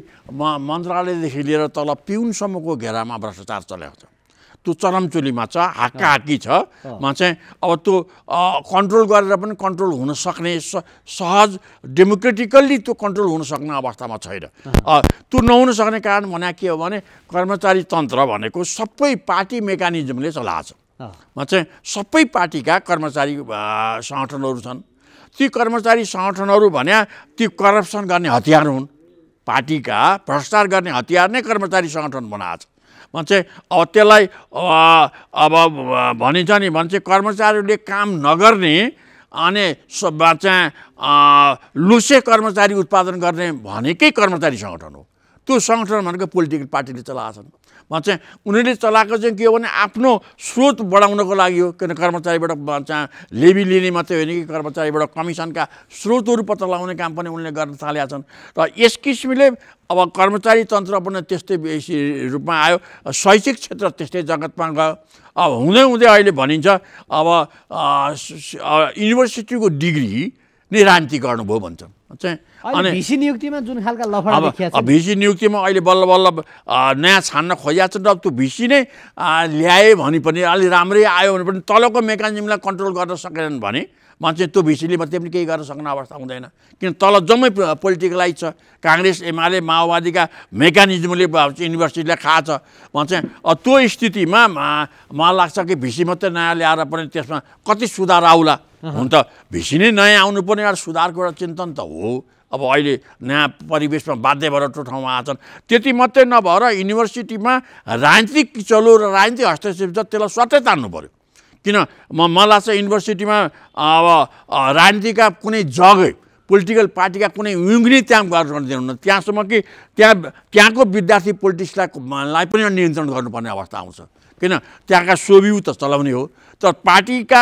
मन्त्रालयदेखि लिएर तलब पिउनसम्मको घेरामा भ्रष्टाचार चलेको छ त्यो चरमचुलीमा छ हाक्का हाक्की छ मा चाहिँ अब त्यो कन्ट्रोल गरेर पनि कन्ट्रोल हुन सक्ने सहज डेमोक्रेटिकल्ली त्यो कन्ट्रोल हुन सक्ने अवस्थामा छैन त्यो नहुन सक्ने कारण भने के हो भने कर्मचारी तन्त्र भनेको सबै पार्टी मेकानिजमले चलाएको छ मा सबै पार्टीका कर्मचारी सङ्गठनहरू छन् ती कर्मचारी सङ्गठनहरू भने ती करप्सन गर्ने हतियार हुन् पार्टीका भ्रष्टाचार गर्ने हतियार नै कर्मचारी सङ्गठन बनाएको छ भन्छ अब त्यसलाई अब भनिन्छ नि भन्छ कर्मचारीहरूले काम नगर्ने अनि चाहिँ लुसे कर्मचारी उत्पादन गर्ने भनेकै कर्मचारी सङ्गठन हो त्यो सङ्गठन भनेको पोलिटिकल पार्टीले चलाएको छन् चाहिँ उनीहरूले चलाएको चाहिँ के हो भने आफ्नो स्रोत बढाउनको लागि हो किन कर्मचारीबाट चाहिँ लेबी लिने मात्रै होइन कि कर्मचारीबाट कमिसनका स्रोतहरू पत्ता लगाउने काम पनि उनले गर्न थालेका छन् र यस किसिमले अब कर्मचारी तन्त्र पनि त्यस्तै बेसी रूपमा आयो शैक्षिक क्षेत्र त्यस्तै जगतमा गयो अब हुँदै हुँदै अहिले भनिन्छ अब युनिभर्सिटीको डिग्री नै राजनीति गर्नुभयो भन्छन् अनि भिसी नियुक्तिमा जुन खालका लफडा भिसी नियुक्तिमा अहिले बल्ल बल्ल नयाँ छान्न खोजिएको छ र त्यो भिसी नै ल्याए भने पनि अलि राम्रै आयो भने पनि तलको मेकानिजमलाई कन्ट्रोल गर्न सकेनन् भने मान्छे त्यो भिसीले मात्रै पनि केही गर्न सक्ने अवस्था हुँदैन किन तल जम्मै पोलिटिकलाइज छ काङ्ग्रेस एमाले माओवादीका मेकानिजमले युनिभर्सिटीलाई खाएको छ भन्छ त्यो स्थितिमा मलाई लाग्छ कि भिसी मात्रै नयाँ ल्याएर पनि त्यसमा कति सुधार आउला हुन त भिसी नै नयाँ आउनुपर्ने एउटा सुधारको एउटा चिन्तन त हो अब अहिले नयाँ परिवेशमा बाध्य भएर त्यो ठाउँमा आएछन् त्यति मात्रै नभएर युनिभर्सिटीमा राजनीतिक चलो र राजनीतिक हस्तक्षेप छ त्यसलाई सट्टै तान्नु पऱ्यो किन म मलाई लाग्छ युनिभर्सिटीमा अब राजनीतिका कुनै जगै पोलिटिकल पार्टीका कुनै नै त्यहाँ गर्न दिनुहुन्न त्यहाँसम्म कि त्यहाँ त्यहाँको विद्यार्थी पोलिटिक्सलाई लाई पनि नियन्त्रण गर्नुपर्ने अवस्था आउँछ किन त्यहाँका सोभिउ त चलाउने हो तर पार्टीका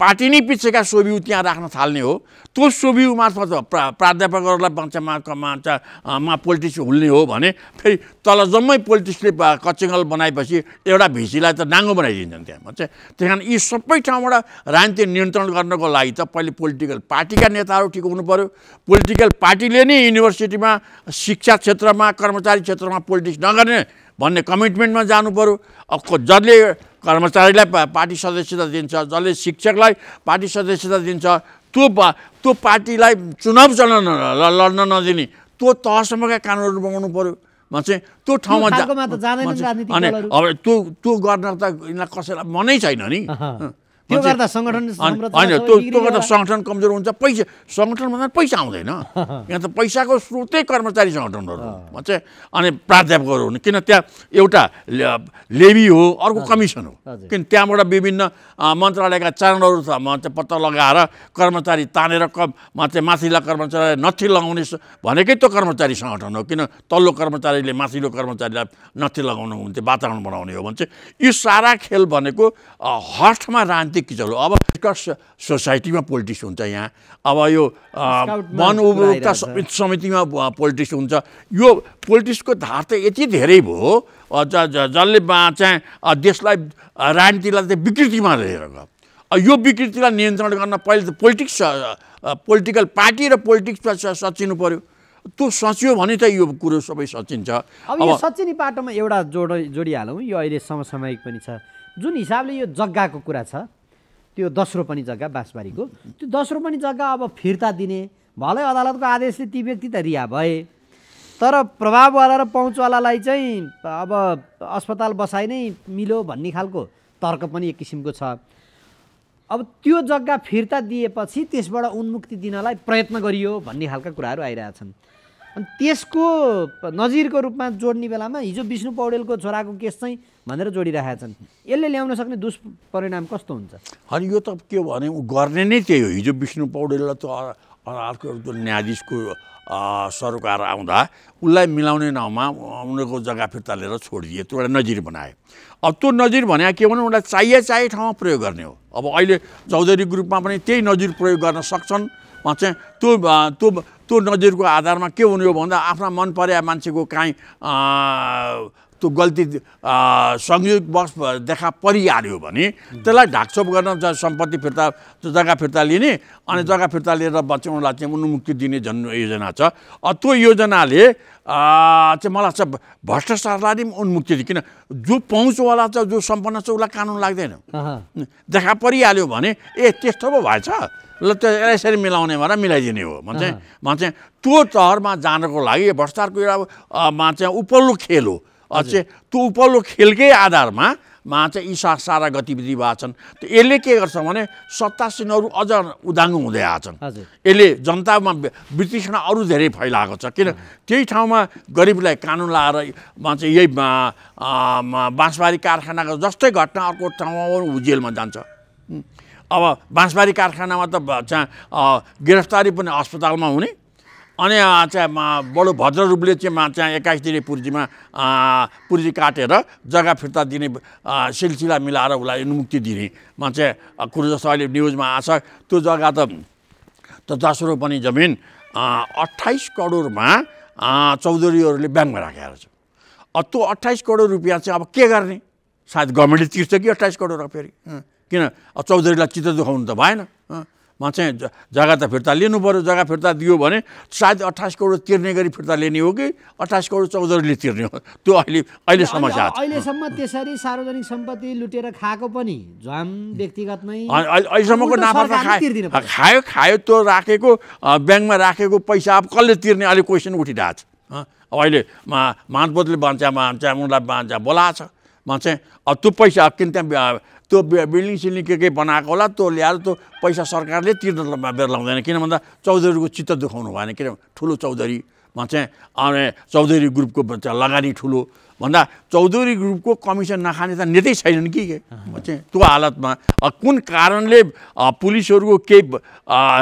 पार्टी नै पछिका सोभिउ त्यहाँ राख्न थाल्ने हो त्यो सोभिउ मार्फत प्रा प्राध्यापकहरूलाई बच्चामा मा पोलिटिक्स हुल्ने हो भने फेरि तल जम्मै पोलिटिक्सले कचेङ्गल बनाएपछि एउटा भिसीलाई त नाङ्गो बनाइदिन्छन् त्यहाँ चाहिँ त्यही कारण यी सबै ठाउँबाट राजनीति नियन्त्रण गर्नको लागि त पहिले पोलिटिकल पार्टीका नेताहरू ठिक हुनु पऱ्यो पोलिटिकल पार्टीले नै युनिभर्सिटीमा शिक्षा क्षेत्रमा कर्मचारी क्षेत्रमा पोलिटिक्स नगर्ने भन्ने कमिटमेन्टमा जानु पऱ्यो जसले कर्मचारीलाई पार्टी सदस्यता दिन्छ जसले शिक्षकलाई पार्टी सदस्यता दिन्छ त्यो त्यो पार्टीलाई चुनाव चल्न लड्न नदिने त्यो तहसम्मका कानुनहरू बनाउनु पऱ्यो भन्छ त्यो ठाउँमा अनि अब त्यो त्यो गर्न त यिनलाई कसैलाई मनै छैन नि त्यो गर्दा सङ्गठन होइन त्यो त्यो गर्दा सङ्गठन कमजोर हुन्छ पैसा सङ्गठन भन्दा पैसा आउँदैन [LAUGHS] यहाँ त पैसाको स्रोतै कर्मचारी सङ्गठनहरू भन्छ अनि प्राध्यापकहरू हुन् किन त्यहाँ एउटा लेबी हो अर्को कमिसन हो किन त्यहाँबाट विभिन्न मन्त्रालयका छ मात्र पत्ता लगाएर कर्मचारी तानेर क माथि माथिल्ला कर्मचारीलाई नथि लगाउने भनेकै त्यो कर्मचारी सङ्गठन हो किन तल्लो कर्मचारीले माथिल्लो कर्मचारीलाई नथि लगाउनु हुन्थ्यो वातावरण बनाउने हो भने यो सारा खेल भनेको हस्टमा राज राजनीतिक किचलो अब सोसाइटीमा पोलिटिक्स हुन्छ यहाँ अब यो वन उपभोक्ता समितिमा पोलिटिक्स हुन्छ यो पोलिटिक्सको धार त यति धेरै भयो ज जसले चाहिँ देशलाई राजनीतिलाई चाहिँ विकृतिमा लिएर गयो यो विकृतिलाई नियन्त्रण गर्न पहिले त पोलिटिक्स पोलिटिकल पार्टी र पोलिटिक्समा सचिनु पऱ्यो त्यो सच्यो भने त यो कुरो सबै सचिन्छ अब यो सचिने पाटोमा एउटा जोड जोडिहालौँ यो अहिले समसामयिक पनि छ जुन हिसाबले यो जग्गाको कुरा छ त्यो दोस्रो पनि जग्गा बाँसबारीको त्यो दोस्रो पनि जग्गा अब फिर्ता दिने भलै अदालतको आदेशले ती व्यक्ति त रिहा भए तर प्रभाववाला र पहुँचवालालाई चाहिँ अब अस्पताल बसाइ नै मिल्यो भन्ने खालको तर्क पनि एक किसिमको छ अब त्यो जग्गा फिर्ता दिएपछि त्यसबाट उन्मुक्ति दिनलाई प्रयत्न गरियो भन्ने खालका कुराहरू आइरहेछन् अनि त्यसको नजिरको रूपमा जोड्ने बेलामा हिजो विष्णु पौडेलको छोराको केस चाहिँ भनेर जोडिरहेका छन् यसले ल्याउन सक्ने दुष्परिणाम कस्तो हुन्छ अनि यो त के भने ऊ गर्ने नै त्यही हो हिजो विष्णु पौडेललाई त अर्को जो न्यायाधीशको सरकार आउँदा उसलाई मिलाउने नाउँमा उनीहरूको जग्गा फिर्ता लिएर छोडिदिए त्यो एउटा नजिर बनाए अब त्यो नजिर भने के भने उसलाई चाहिए चाहिए ठाउँमा प्रयोग गर्ने हो अब अहिले चौधरी ग्रुपमा पनि त्यही नजिर प्रयोग गर्न सक्छन् उहाँ चाहिँ त्यो त्यो त्यो नजिरको आधारमा के हुने हो भन्दा आफ्ना मन परे मान्छेको काहीँ त्यो गल्ती बस देखा परिहाल्यो भने त्यसलाई ढाकछोप गर्न सम्पत्ति फिर्ता जग्गा फिर्ता लिने अनि जग्गा फिर्ता लिएर बचाउनलाई चाहिँ उन्मुक्ति दिने जन योजना छ त्यो योजनाले चाहिँ मलाई चाहिँ भ्रष्टाचारलाई पनि उन्मुक्ति दियो किन जो पहुँचवाला छ जो सम्पन्न छ उसलाई कानुन लाग्दैन देखा परिहाल्यो भने ए त्यस्तो पो भएछ ल त्यो यसरी मिलाउने भएर मिलाइदिने हो भन्छ भन्छ त्यो तहरमा जानको लागि भ्रष्टाचारको एउटा मा चाहिँ उपल्लो खेल हो अझै त्यो उपल्लो खेलकै आधारमा मा चाहिँ यी सा सारा गतिविधि भएको छन् यसले के गर्छ भने सत्तासीनहरू अझ उदाङ्गो हुँदै आएको छन् यसले जनतामा वितृष्णा अरू धेरै फैलाएको छ किन त्यही ठाउँमा गरिबलाई कानुन लाएर चाहिँ यही बाँसबारी कारखानाको जस्तै घटना अर्को ठाउँमा जेलमा जान्छ अब बाँसबारी कारखानामा त गिरफ्तारी पनि अस्पतालमा हुने अनि चाहिँ बडो भद्र रूपले चाहिँ मा चाहिँ एक्काइस दिने पुर्जीमा पुर्जी काटेर जग्गा फिर्ता दिने सिलसिला मिलाएर उसलाई उन्मुक्ति दिने मा चाहिँ कुरो जस्तो अहिले न्युजमा आछ त्यो जग्गा त त दसरो पनि जमिन अट्ठाइस करोडमा चौधरीहरूले ब्याङ्कमा राखेर छ त्यो अट्ठाइस करोड रुपियाँ चाहिँ अब के गर्ने सायद गभर्मेन्टले तिर्छ कि अट्ठाइस करोड फेरि किन चौधरीलाई चित्त दुखाउनु त भएन म चाहिँ जग्गा त फिर्ता लिनु पऱ्यो जग्गा फिर्ता दियो भने सायद अठाइस करोड तिर्ने गरी फिर्ता लिने हो कि अठाइस करोड चौधरीले तिर्ने हो त्यो अहिले अहिले समस्या अहिलेसम्म त्यसरी सार्वजनिक सम्पत्ति लुटेर खाएको पनि झन् व्यक्तिगत नै अहिलेसम्मको नाफा खायो खायो त्यो राखेको ब्याङ्कमा राखेको पैसा अब कसले तिर्ने अहिले क्वेसन उठिरहेको छ अब अहिले महानपोतले बाँच्या मान्छ उनलाई बाँच्या बोलाएको छ म चाहिँ त्यो पैसा किन त्यहाँ त्यो बिल्डिङ सिल्डिङ के के बनाएको होला त्यो ल्याएर त्यो पैसा सरकारले तिर्न बेर लाउँदैन किन भन्दा चौधरीको चित्त दुखाउनु भएन किन ठुलो चौधरी म चाहिँ चौधरी ग्रुपको लगानी ठुलो भन्दा चौधरी ग्रुपको कमिसन नखाने त नेतै छैनन् कि के त्यो हालतमा कुन कारणले पुलिसहरूको केही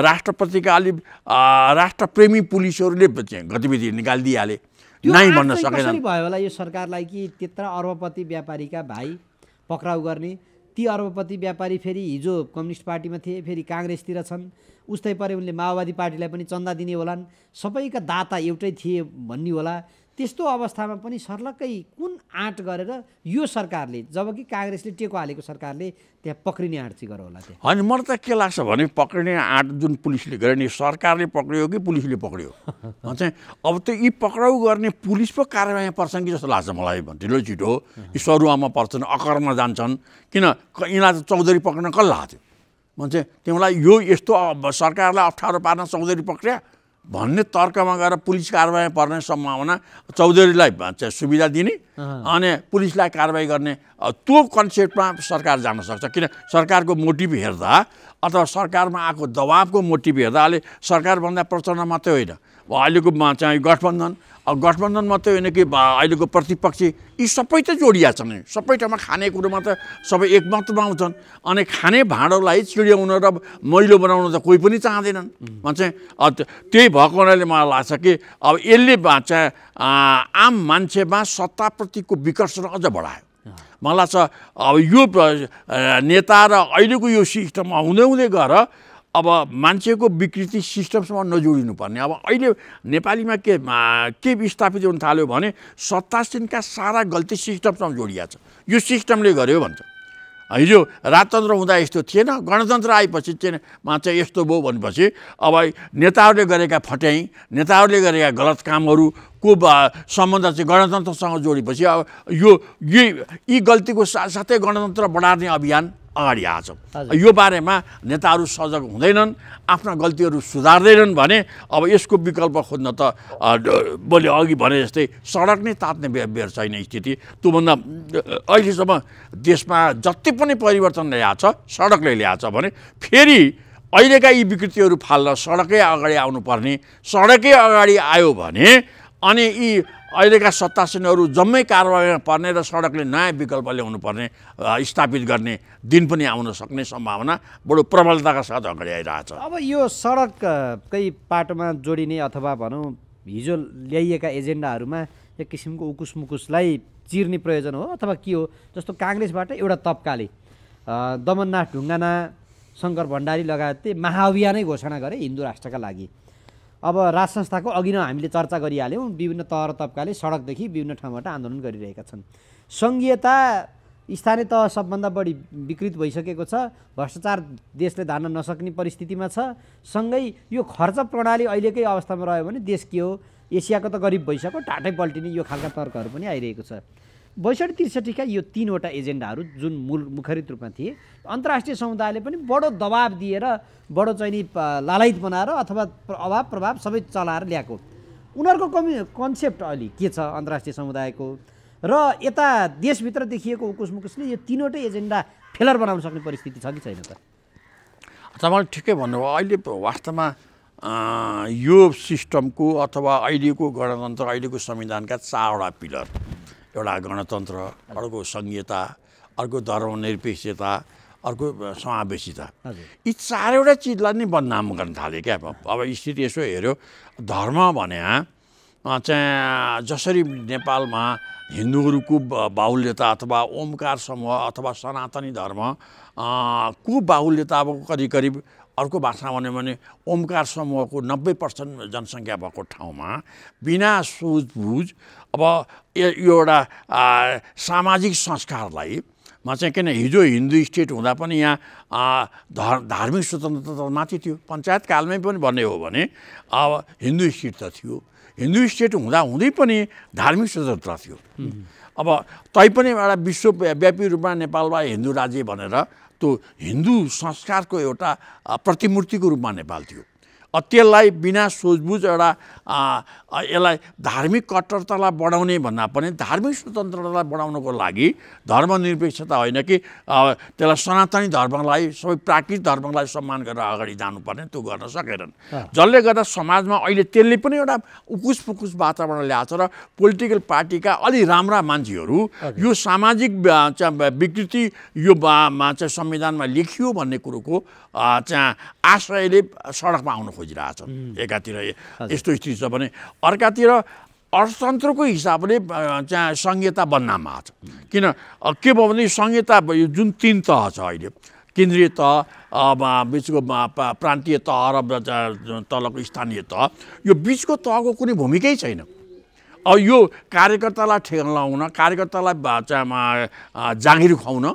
राष्ट्रपतिका अलि राष्ट्रप्रेमी पुलिसहरूले गतिविधि निकालिदिइहाले नै भन्न सकेन भयो होला यो सरकारलाई कि त्यत्र अर्बपति व्यापारीका भाइ पक्राउ गर्ने ती अर्बपति व्यापारी फेरि हिजो कम्युनिस्ट पार्टीमा थिए फेरि काङ्ग्रेसतिर छन् उस्तै परे उनले माओवादी पार्टीलाई पनि चन्दा दिने होलान् सबैका दाता एउटै थिए भन्ने होला त्यस्तो अवस्थामा पनि सर्लक्कै कुन आँट गरेर यो सरकारले जबकि काङ्ग्रेसले टेको हालेको सरकारले त्यहाँ पक्रिने आँट चाहिँ गरौँ होला त्यहाँ होइन मलाई त के लाग्छ भने पक्रिने आँट जुन पुलिसले गर्यो नि सरकारले पक्रियो कि पुलिसले पक्रियो चाहिँ [LAUGHS] अब त्यो यी पक्राउ गर्ने पुलिस पो कारवाही पर्छन् कि जस्तो लाग्छ मलाई ढिलो छिटो यी सरुवामा पर्छन् अकरमा जान्छन् किन यिनीहरू चौधरी पक्रिन कसलाई लाग्थ्यो भन्छ तिमीलाई यो यस्तो सरकारलाई अप्ठ्यारो पार्न चौधरी पक्रिया भन्ने तर्कमा गएर पुलिस कारवाही पर्ने सम्भावना चौधरीलाई सुविधा दिने अनि पुलिसलाई कारवाही गर्ने त्यो कन्सेप्टमा सरकार जान सक्छ किन सरकारको मोटिभ हेर्दा अथवा सरकारमा आएको दबाबको मोटिभ हेर्दा अहिले सरकारभन्दा प्रचण्ड मात्रै होइन अहिलेको चाहिँ गठबन्धन अब गठबन्धन मात्रै होइन कि अहिलेको प्रतिपक्षी यी सबै त जोडिया छन् सबै ठाउँमा खानेकुरोमा त सबै एकमतमा आउँछन् अनि खाने भाँडोलाई चिड्याउन र मैलो बनाउन त कोही पनि चाहँदैनन् भन्छ त्यही भएको हुनाले मलाई लाग्छ कि अब यसले चाहिँ आम मान्छेमा सत्ताप्रतिको विकर्षण अझ बढायो मलाई लाग्छ अब यो नेता र अहिलेको यो सिस्टममा हुँदै हुँदै गएर अब मान्छेको विकृति सिस्टमसँग नजोडिनु पर्ने अब अहिले नेपालीमा के के विस्थापित हुन थाल्यो भने सत्तासीनका सारा गल्ती सिस्टमसँग जोडिया छ यो सिस्टमले गर्यो भन्छ हिजो राजतन्त्र हुँदा यस्तो थिएन गणतन्त्र आएपछि चाहिँ चाहिँ यस्तो भयो भनेपछि अब नेताहरूले गरेका फट्याइ नेताहरूले गरेका गलत कामहरू को सम्बन्ध चाहिँ गणतन्त्रसँग जोडेपछि अब यो यी गल्तीको साथसाथै गणतन्त्र बढार्ने अभियान अगाडि आएको छौँ यो बारेमा नेताहरू सजग हुँदैनन् आफ्ना गल्तीहरू सुधार्दैनन् भने अब यसको विकल्प खोज्न त मैले अघि भने जस्तै सडक नै तात्ने बेर छैन स्थिति त्योभन्दा अहिलेसम्म देशमा जति पनि परिवर्तन ल्याएको छ सडकले ल्याएको छ भने फेरि अहिलेका यी विकृतिहरू फाल्न सडकै अगाडि आउनुपर्ने सडकै अगाडि आयो भने अनि यी अहिलेका सत्तासीनहरू जम्मै कारवाहीमा पर्ने र सडकले नयाँ विकल्प ल्याउनु पर्ने स्थापित गर्ने दिन पनि आउन सक्ने सम्भावना बडो प्रबलताका साथ अगाडि आइरहेछ अब यो सडककै पाटोमा जोडिने अथवा भनौँ हिजो ल्याइएका एजेन्डाहरूमा एक किसिमको उकुस मुकुसलाई चिर्ने प्रयोजन हो अथवा के हो जस्तो काङ्ग्रेसबाट एउटा तबकाले दमननाथ ढुङ्गाना शङ्कर भण्डारी लगायत महाअभियानै घोषणा गरे हिन्दू राष्ट्रका लागि अब राज संस्थाको अघि नै हामीले चर्चा गरिहाल्यौँ विभिन्न तह र तब्काले सडकदेखि विभिन्न ठाउँबाट आन्दोलन गरिरहेका छन् सङ्घीयता स्थानीय तह सबभन्दा बढी विकृत भइसकेको छ भ्रष्टाचार देशले धान्न नसक्ने परिस्थितिमा छ सँगै यो खर्च प्रणाली अहिलेकै अवस्थामा रह्यो भने देश के हो एसियाको त गरिब भइसक्यो टाटै पल्टिने यो खालका तर्कहरू पनि आइरहेको छ बैसठी त्रिसठीका यो तिनवटा एजेन्डाहरू जुन मूल मुखरित रूपमा थिए अन्तर्राष्ट्रिय समुदायले पनि बडो दबाब दिएर बडो चाहिँ नि लालायत बनाएर अथवा अभाव प्रभाव सबै चलाएर ल्याएको उनीहरूको कमि कन्सेप्ट अलि के छ अन्तर्राष्ट्रिय समुदायको र यता देशभित्र देखिएको उकुस मुकुसले यो तिनवटै एजेन्डा फेलर बनाउन सक्ने परिस्थिति छ कि छैन त तपाईँले ठिकै भन्नुभयो अहिले वास्तवमा यो सिस्टमको अथवा अहिलेको गणतन्त्र अहिलेको संविधानका चारवटा पिलर एउटा गणतन्त्र अर्को सङ्घीयता अर्को धर्मनिरपेक्षता अर्को समावेशिता यी चारवटा चिजलाई नै बदनाम गर्न थाले क्या अब अब स्थिति यसो हेऱ्यो धर्म भने चाहिँ जसरी नेपालमा हिन्दूहरूको बाहुल्यता अथवा ओमकार समूह अथवा सनातनी धर्म को बाहुल्यता अब करिब करिब अर्को भाषामा भन्यो भने ओमकार समूहको नब्बे पर्सेन्ट जनसङ्ख्या भएको ठाउँमा बिना सोझबुझ अब यो एउटा सामाजिक संस्कारलाई म चाहिँ किन हिजो हिन्दू स्टेट हुँदा पनि यहाँ धर् धार्मिक स्वतन्त्रता माथि थियो कालमै पनि भन्ने हो भने अब हिन्दू स्टेट त थियो हिन्दू स्टेट हुँदा हुँदै पनि धार्मिक स्वतन्त्रता थियो अब तैपनि एउटा विश्वव्यापी रूपमा नेपालमा हिन्दू राज्य भनेर त्यो हिन्दू संस्कारको एउटा प्रतिमूर्तिको रूपमा नेपाल थियो त्यसलाई बिना सोझबुझ एउटा यसलाई धार्मिक कट्टरतालाई बढाउने भन्दा पनि धार्मिक स्वतन्त्रतालाई बढाउनको लागि धर्मनिरपेक्षता होइन कि त्यसलाई सनातनी धर्मलाई सबै प्राकृत धर्मलाई सम्मान गरेर अगाडि जानुपर्ने त्यो गर्न सकेनन् जसले गर्दा समाजमा अहिले त्यसले पनि एउटा उकुस फुकुस वातावरण ल्याएको छ र पोलिटिकल पार्टीका अलि राम्रा मान्छेहरू यो सामाजिक विकृति यो चाहिँ संविधानमा लेखियो भन्ने कुरोको चाहिँ आश्रयले सडकमा आउनु खोज्छ खोजिरहेछन् एकातिर यस्तो स्थिति छ भने अर्कातिर अर्थतन्त्रको हिसाबले चाहिँ संहिता बन्नामा आएको छ किन के भयो भने संहिता जुन तिन तह छ अहिले केन्द्रीय तह बिचको प्रान्तीय तह र तलको स्थानीय तह यो बिचको तहको कुनै भूमिकै छैन अब यो कार्यकर्तालाई ठेगान लगाउन कार्यकर्तालाई जागिर खुवाउन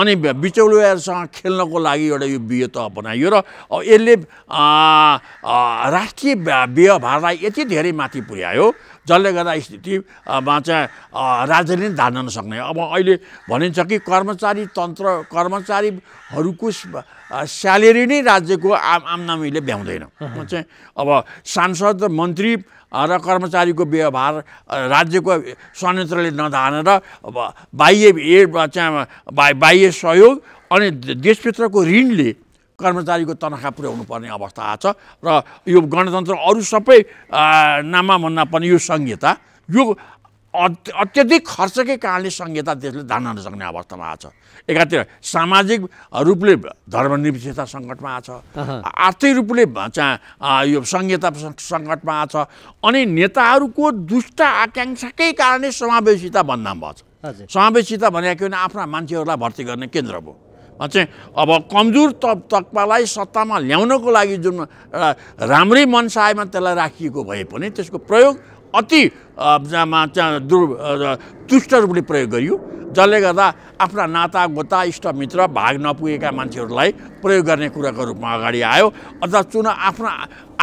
अनि बिचौलियाहरूसँग खेल्नको लागि एउटा यो बिहे त बनाइयो र अब यसले राष्ट्रिय व्यवहारलाई यति धेरै माथि पुर्यायो जसले गर्दा स्थितिमा चाहिँ राज्यले नै धान्न नसक्ने अब अहिले भनिन्छ कि कर्मचारी तन्त्र कर्मचारीहरूको स्यालेरी नै राज्यको आम आमनामीले भ्याउँदैन म चाहिँ अब सांसद र मन्त्री र कर्मचारीको व्यवहार राज्यको संयन्त्रले नधानेर बाह्य चाहिँ बाह्य सहयोग अनि देशभित्रको ऋणले कर्मचारीको तनखा पुर्याउनु पर्ने अवस्था आएको छ र यो गणतन्त्र अरू सबै नाममा भन्दा पनि यो संहिता यो अत्यधिक खर्चकै कारणले संहिता देशले धान्न नसक्ने अवस्थामा आएको छ एकातिर सामाजिक रूपले धर्मनिरपेक्षता सङ्कटमा आएको छ आर्थिक रूपले चाहिँ यो सङ्घीयता सङ्कटमा आएको छ अनि नेताहरूको दुष्ट आकाङ्क्षाकै कारणले समावेशिता बदनाम भएको छ समावेशिता भनेको के भने आफ्ना मान्छेहरूलाई भर्ती गर्ने केन्द्र भयो चाहिँ अब कमजोर तप तक्पालाई सत्तामा ल्याउनको लागि जुन राम्रै मनसायमा त्यसलाई राखिएको भए पनि त्यसको प्रयोग अति दुर् तुष्ट रूपले प्रयोग गरियो जसले गर्दा आफ्ना नाता गोता इष्टमित्र भाग नपुगेका मान्छेहरूलाई प्रयोग गर्ने कुराको रूपमा अगाडि आयो अन्त चुनाव आफ्ना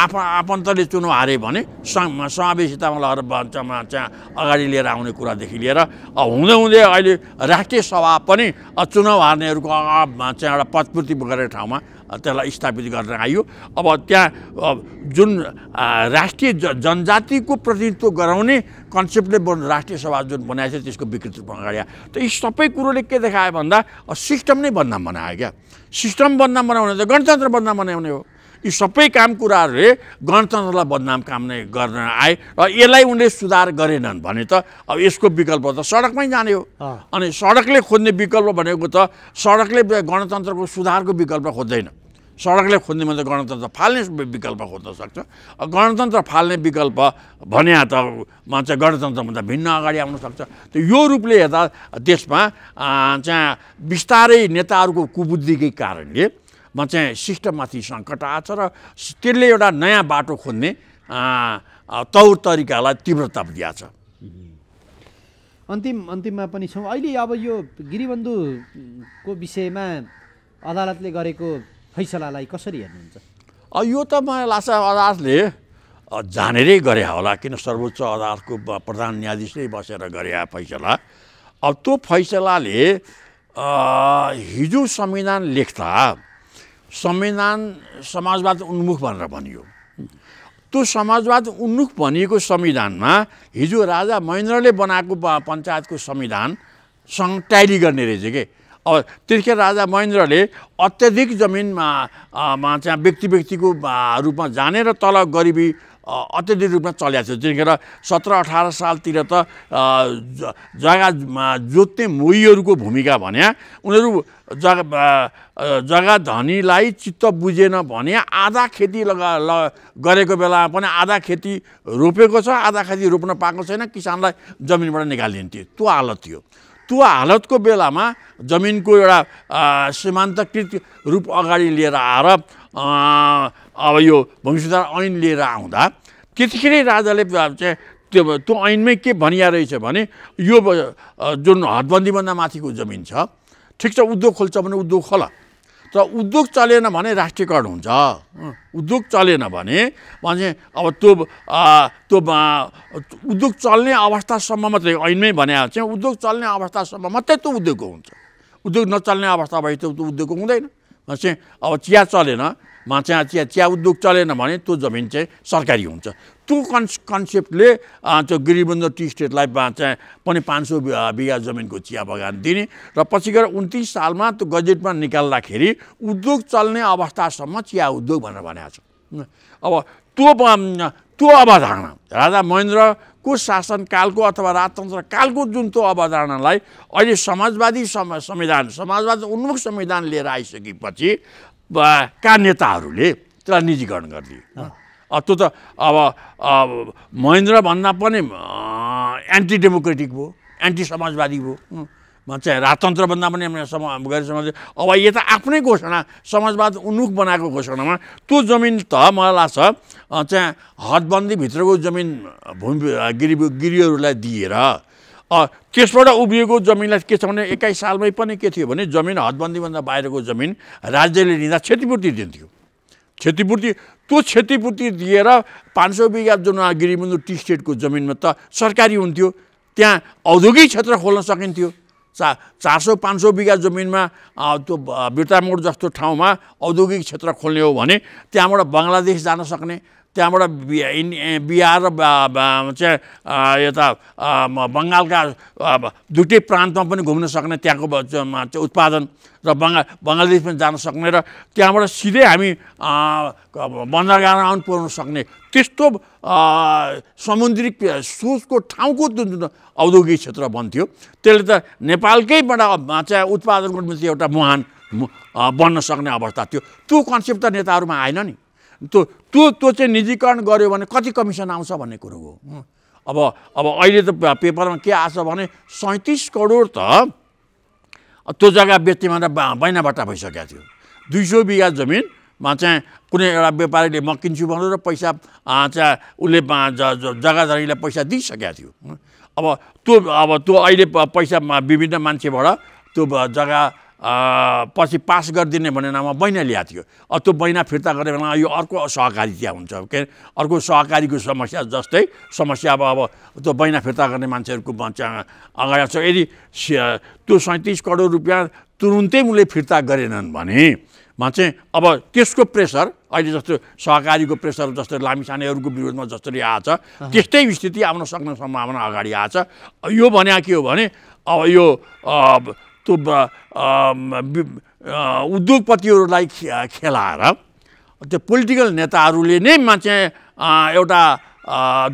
आफ आफन्तले चुनाव हारे भने समावेशितामा लगेर चाहिँ अगाडि लिएर आउने कुरादेखि लिएर हुँदै हुँदै अहिले राष्ट्रिय सभा पनि चुनाव हार्नेहरूको चाहिँ एउटा पदपूर्ति गर्ने ठाउँमा त्यसलाई स्थापित गर्न आयो अब त्यहाँ जुन राष्ट्रिय ज जनजातिको प्रतिनिधित्व गराउने कन्सेप्टले राष्ट्रिय सभा जुन बनाएको थियो त्यसको विकृत रूपमा अगाडि आयो त यी सबै कुरोले के देखायो भन्दा सिस्टम नै बदनाम बनायो क्या सिस्टम बदनाम बनाउने त गणतन्त्र बदनाम बनाउने हो यी सबै काम कुराहरूले गणतन्त्रलाई बदनाम काम नै गर्न आए र यसलाई उनले सुधार गरेनन् भने त अब यसको विकल्प त सडकमै जाने हो अनि सडकले खोज्ने विकल्प भनेको त सडकले गणतन्त्रको सुधारको विकल्प खोज्दैन सडकले खोज्ने मात्रै गणतन्त्र फाल्ने विकल्प खोज्न सक्छ गणतन्त्र फाल्ने विकल्प भने त चाहिँ गणतन्त्रभन्दा भिन्न अगाडि आउन सक्छ त यो रूपले हेर्दा देशमा चाहिँ बिस्तारै नेताहरूको कुबुद्धिकै कारणले म चाहिँ सिस्टममाथि सङ्कट आएको छ र त्यसले एउटा नयाँ बाटो खोज्ने तौर तरिकालाई तीव्रता दिएको छ अन्तिम अन्तिममा पनि छौँ अहिले अब यो गिरिबन्धुको विषयमा अदालतले गरेको फैसलालाई कसरी हेर्नुहुन्छ यो त मलाई लाग्छ अदालतले जानेरै गरे होला किन सर्वोच्च अदालतको प्रधान न्यायाधीशले बसेर गरे फैसला अब त्यो फैसलाले हिजो संविधान लेख्दा संविधान समाजवाद उन्मुख भनेर भनियो त्यो समाजवाद उन्मुख भनिएको संविधानमा हिजो राजा महेन्द्रले बनाएको पञ्चायतको संविधानसँग ट्याली गर्ने रहेछ के त्यतिखेर राजा महेन्द्रले अत्याधिक जमिनमा मा चाहिँ व्यक्ति व्यक्तिको रूपमा जाने र तल गरिबी अत्यधिक रूपमा चल्याएको थियो त्यतिखेर सत्र अठार सालतिर त जग्गा जोत्ने मोहीहरूको भूमिका भने उनीहरू जग्गा जग्गा धनीलाई चित्त बुझेन भने आधा खेती लगा ल गरेको बेलामा पनि आधा खेती रोपेको छ आधा खेती रोप्न पाएको छैन किसानलाई जमिनबाट निकालिदिन्थ्यो त्यो हालत थियो त्यो हालतको बेलामा जमिनको एउटा सीमान्तकृत रूप अगाडि लिएर आएर अब यो भूमि ऐन लिएर आउँदा त्यतिखेरै राजाले चाहिँ त्यो त्यो ऐनमै के भनिया रहेछ भने यो जुन हदबन्दीभन्दा माथिको जमिन छ ठिक छ उद्योग खोल्छ भने उद्योग खोल र उद्योग चलेन भने राष्ट्रियकरण हुन्छ उद्योग चलेन भने अब त्यो त्यो उद्योग चल्ने अवस्थासम्म मात्रै ऐनमै भने चाहिँ उद्योग चल्ने अवस्थासम्म मात्रै त्यो उद्योगको हुन्छ उद्योग नचल्ने अवस्था भए त्यो उद्योगको हुँदैन चाहिँ अब चिया चलेन मा चाहिँ चिया चिया उद्योग चलेन भने त्यो जमिन चाहिँ सरकारी हुन्छ त्यो कन्स कन्सेप्टले त्यो गिरिबन्ध टी स्टेटलाई चाहिँ पनि पाँच सौ बिघा जमिनको चिया बगान दिने र पछि गएर उन्तिस सालमा त्यो गजेटमा निकाल्दाखेरि उद्योग चल्ने अवस्थासम्म चिया उद्योग भनेर भनेको छ अब त्यो त्यो अवधारणा राजा महेन्द्रको शासनकालको अथवा राजतन्त्र कालको जुन त्यो अवधारणालाई अहिले समाजवादी संविधान समाजवाद उन्मुख संविधान लिएर आइसकेपछि का नेताहरूले त्यसलाई निजीकरण गरिदिए त्यो त अब महेन्द्र भन्दा पनि एन्टी डेमोक्रेटिक भयो एन्टी समाजवादी भयो भन्छ राजतन्त्रभन्दा पनि गैर समाज अब यता आफ्नै घोषणा समाजवाद उन्मुख बनाएको घोषणामा त्यो जमिन त मलाई लाग्छ चाहिँ हदबन्दीभित्रको जमिन भूमि गिरी गिरीहरूलाई दिएर त्यसबाट उभिएको जमिनलाई के छ भने एक्काइस सालमै पनि के थियो भने जमिन हदबन्दीभन्दा बाहिरको जमिन राज्यले लिँदा क्षतिपूर्ति दिन्थ्यो क्षतिपूर्ति त्यो क्षतिपूर्ति दिएर पाँच सौ बिघा जुन गिरिबन्धु टी स्टेटको जमिनमा त सरकारी हुन्थ्यो त्यहाँ औद्योगिक क्षेत्र खोल्न सकिन्थ्यो चा चार सौ पाँच सौ बिघा जमिनमा त्यो बिर्तामोड जस्तो ठाउँमा औद्योगिक क्षेत्र खोल्ने हो भने त्यहाँबाट बङ्गलादेश जान सक्ने त्यहाँबाट बिहार र चाहिँ यता बङ्गालका दुइटै प्रान्तमा पनि घुम्न सक्ने त्यहाँको उत्पादन र बङ्गाल बङ्गलादेश पनि जान सक्ने र त्यहाँबाट सिधै हामी बन्दरगाहमा आउनु पुर्न सक्ने त्यस्तो समुद्री सोचको ठाउँको जुन औद्योगिक क्षेत्र बन्थ्यो त्यसले त नेपालकैबाट चाहिँ उत्पादनको निम्ति एउटा मुहान बन्न सक्ने अवस्था थियो त्यो कन्सेप्ट त नेताहरूमा आएन नि त्यो त्यो त्यो चाहिँ निजीकरण गऱ्यो भने कति कमिसन आउँछ भन्ने कुरो हो अब अब अहिले त पेपरमा के आएको छ भने सैँतिस करोड त त्यो जग्गा बेच्नेमा त बैनाबाट भइसकेको थियो दुई सौ बिघा जमिनमा चाहिँ कुनै एउटा व्यापारीले म किन्छु भनेर पैसा चाहिँ उसले जग्गाधरीलाई पैसा दिइसकेको थियो अब त्यो अब त्यो अहिले पैसा विभिन्न मान्छेबाट त्यो जग्गा पछि पास गरिदिने भन्ने नाममा बैना ल्याएको थियो अब त्यो बैना फिर्ता गर्ने बेलामा यो अर्को सहकारी त्यहाँ हुन्छ के अर्को सहकारीको समस्या जस्तै समस्या अब अब त्यो बैना फिर्ता गर्ने मान्छेहरूको अगाडि छ यदि त्यो सैँतिस करोड रुपियाँ तुरुन्तै उसले फिर्ता गरेनन् भने मा चाहिँ अब त्यसको प्रेसर अहिले जस्तो सहकारीको प्रेसर जस्तो लामिसानेहरूको विरोधमा जसरी आएछ त्यस्तै स्थिति आउन सक्ने सम्भावना अगाडि आएछ यो भने के हो भने अब यो त्यो uh, um, uh, उद्योगपतिहरूलाई खे खेलाएर त्यो पोलिटिकल नेताहरूले नै मान्छे uh, एउटा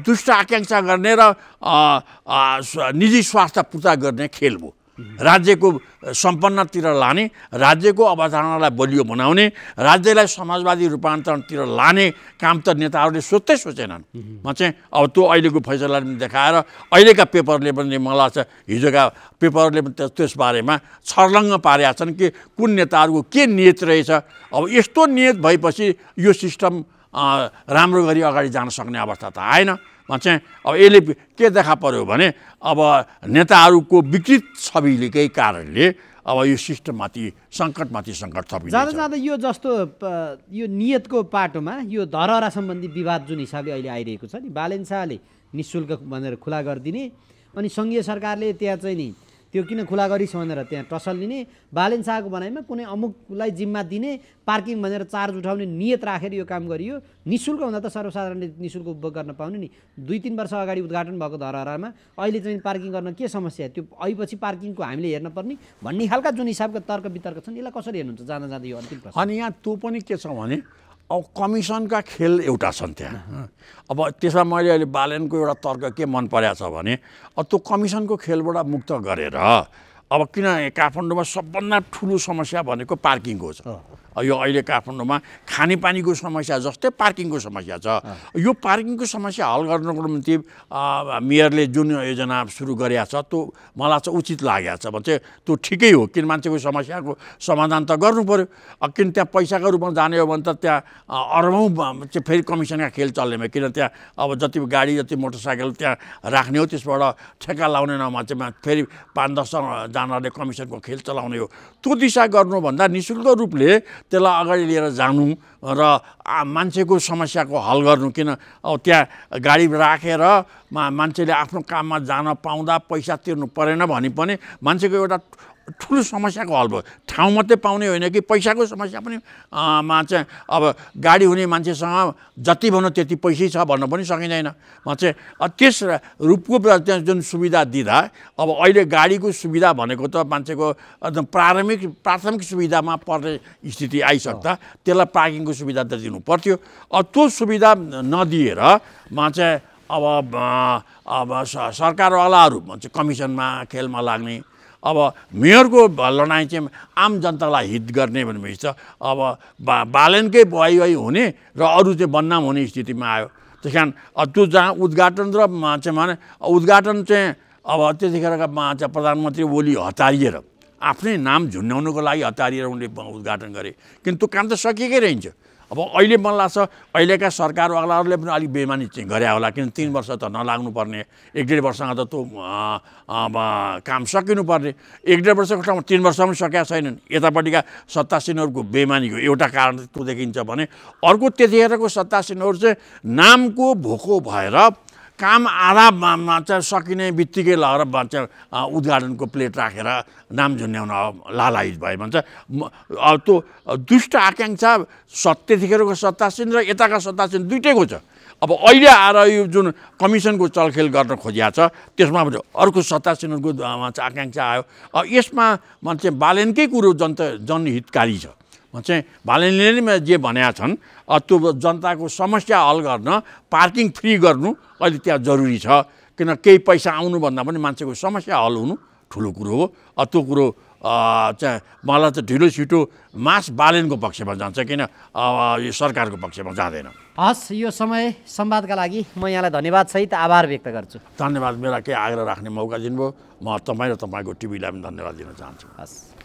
दुष्ट आकाङ्क्षा गर्ने र निजी स्वार्थ पूर्ता गर्ने खेल हो राज्यको सम्पन्नतिर लाने राज्यको अवधारणालाई बलियो बनाउने राज्यलाई समाजवादी रूपान्तरणतिर लाने काम त नेताहरूले सोच्दै सोचेनन् म चाहिँ अब त्यो अहिलेको फैसलाले पनि देखाएर अहिलेका पेपरले पनि मलाई लाग्छ हिजोका पेपरले पनि त्यसबारेमा छर्लङ्ग पारेका छन् कि कुन नेताहरूको के नियत रहेछ अब यस्तो नियत भएपछि यो सिस्टम राम्रो गरी अगाडि जान सक्ने अवस्था त आएन चाहिँ अब यसले के देखा पऱ्यो भने अब नेताहरूको विकृत छविलेकै कारणले अब यो सिस्टममाथि सङ्कटमाथि सङ्कट थपिन्छ जाँदा जाँदा यो जस्तो यो नियतको पाटोमा यो धरहरा सम्बन्धी विवाद जुन हिसाबले अहिले आइरहेको छ नि बालेन्साले निशुल्क भनेर खुला गरिदिने अनि सङ्घीय सरकारले त्यहाँ चाहिँ नि त्यो किन खुला गरिस् भनेर त्यहाँ टसल लिने बालेन शाहको भनाइमा कुनै अमुकलाई जिम्मा दिने पार्किङ भनेर चार्ज उठाउने नियत राखेर यो काम गरियो नि शुल्क हुँदा त सर्वसाधारणले निशुल्क शुल्क उपभोग गर्न पाउने नि दुई तिन वर्ष अगाडि उद्घाटन भएको धरहरामा अहिले चाहिँ पार्किङ गर्न के समस्या त्यो अहिपछि पार्किङको हामीले हेर्न पर्ने भन्ने खालका जुन हिसाबको तर्क वितर्क छन् यसलाई कसरी हेर्नुहुन्छ जाँदा जाँदा यो अन्तिम अनि यहाँ तँ पनि के छ भने अब कमिसनका खेल एउटा छन् त्यहाँ अब त्यसमा मैले अहिले बालनको एउटा तर्क के मन परेको छ भने अब त्यो कमिसनको खेलबाट मुक्त गरेर अब किन काठमाडौँमा सबभन्दा ठुलो समस्या भनेको पार्किङको छ यो अहिले काठमाडौँमा खानेपानीको समस्या जस्तै पार्किङको समस्या छ यो पार्किङको समस्या हल गर्नको निम्ति मेयरले जुन योजना सुरु गरेका छ त्यो मलाई चाहिँ उचित लागेको छ भने चाहिँ त्यो ठिकै हो किन मान्छेको समस्याको समाधान त गर्नु पऱ्यो किन त्यहाँ पैसाको रूपमा जाने हो भने त त्यहाँ अरबौँ चाहिँ फेरि कमिसनका खेल चल्नेमा किन त्यहाँ अब जति गाडी जति मोटरसाइकल त्यहाँ राख्ने हो त्यसबाट ठेक्का लाउने नमा चाहिँ फेरि पाँच दस जानाले कमिसनको खेल चलाउने हो त्यो दिशा गर्नुभन्दा नि शुल्क रूपले त्यसलाई अगाडि लिएर जानु र मान्छेको समस्याको हल गर्नु किन अब त्यहाँ गाडी राखेर मा मान्छेले आफ्नो काममा जान पाउँदा पैसा तिर्नु परेन भने पनि मान्छेको एउटा ठुलो समस्याको हल भयो ठाउँ मात्रै पाउने होइन कि पैसाको समस्या पनि मा चाहिँ अब गाडी हुने मान्छेसँग जति भनौँ त्यति पैसै छ भन्न पनि सकिँदैन चाहिँ त्यस रूपको त्यहाँ जुन सुविधा दिँदा अब अहिले गाडीको सुविधा भनेको त मान्छेको एकदम प्रारम्भिक प्राथमिक सुविधामा पर्ने स्थिति आइसक्दा त्यसलाई पार्किङको सुविधा त दिनु पर्थ्यो अब त्यो सुविधा नदिएर मा चाहिँ अब अब सरकारवालाहरू भन्छ कमिसनमा खेलमा लाग्ने अब मेयरको लडाइँ चाहिँ आम जनतालाई हित गर्ने भनेपछि त अब बा बालनकै भइ हुने र अरू चाहिँ बदनाम हुने स्थितिमा आयो त्यस कारण त्यो जहाँ उद्घाटन र चाहिँ माने उद्घाटन चाहिँ अब त्यतिखेरका चाहिँ प्रधानमन्त्री ओली हतारिएर आफ्नै नाम झुन्ड्याउनुको लागि हतारिएर उनले उद्घाटन गरे किन त्यो काम त सकिएकै रहन्छ अब अहिले मन लाग्छ अहिलेका सरकारवालाहरूले पनि अलिक बेमानी चाहिँ गरे होला किन तिन वर्ष त नलाग्नुपर्ने एक डेढ वर्षमा त त्यो काम सकिनुपर्ने एक डेढ वर्षको ठाउँमा तिन वर्ष पनि सकेका छैनन् यतापट्टिका सत्तासीनहरूको बेमानी हो एउटा कारण त्यो देखिन्छ भने अर्को त्यतिखेरको सत्तासीनहरू चाहिँ नामको भोको भएर काम आधामा चाहिँ सकिने बित्तिकै लगेर भन्छ उद्घाटनको प्लेट राखेर नाम झुन्याउन लालायित भयो भन्छ अब त्यो दुष्ट आकाङ्क्षा सत्यतिखेरको सत्तासीन र यताका सत्तासीन दुइटैको छ अब अहिले आएर यो जुन कमिसनको चलखेल गर्न खोजिया छ त्यसमा अर्को सत्तासीनहरूको आकाङ्क्षा आयो अब यसमा मान्छे बालेनकै कुरो जनता जनहितकारी छ मान्छे बालेनले नै जे भनेका छन् त्यो जनताको समस्या हल गर्न पार्किङ फ्री गर्नु अहिले त्यहाँ जरुरी छ किन केही पैसा आउनुभन्दा पनि मान्छेको समस्या हल हुनु ठुलो कुरो हो त्यो कुरो चाहिँ मलाई त ढिलो छिटो मास बालेनको पक्षमा जान्छ किन यो सरकारको पक्षमा जाँदैन हस् यो समय संवादका लागि म यहाँलाई धन्यवाद सहित आभार व्यक्त गर्छु धन्यवाद मेरा केही आग्रह राख्ने मौका दिनुभयो म तपाईँ र तपाईँको टिभीलाई पनि धन्यवाद दिन चाहन्छु हस्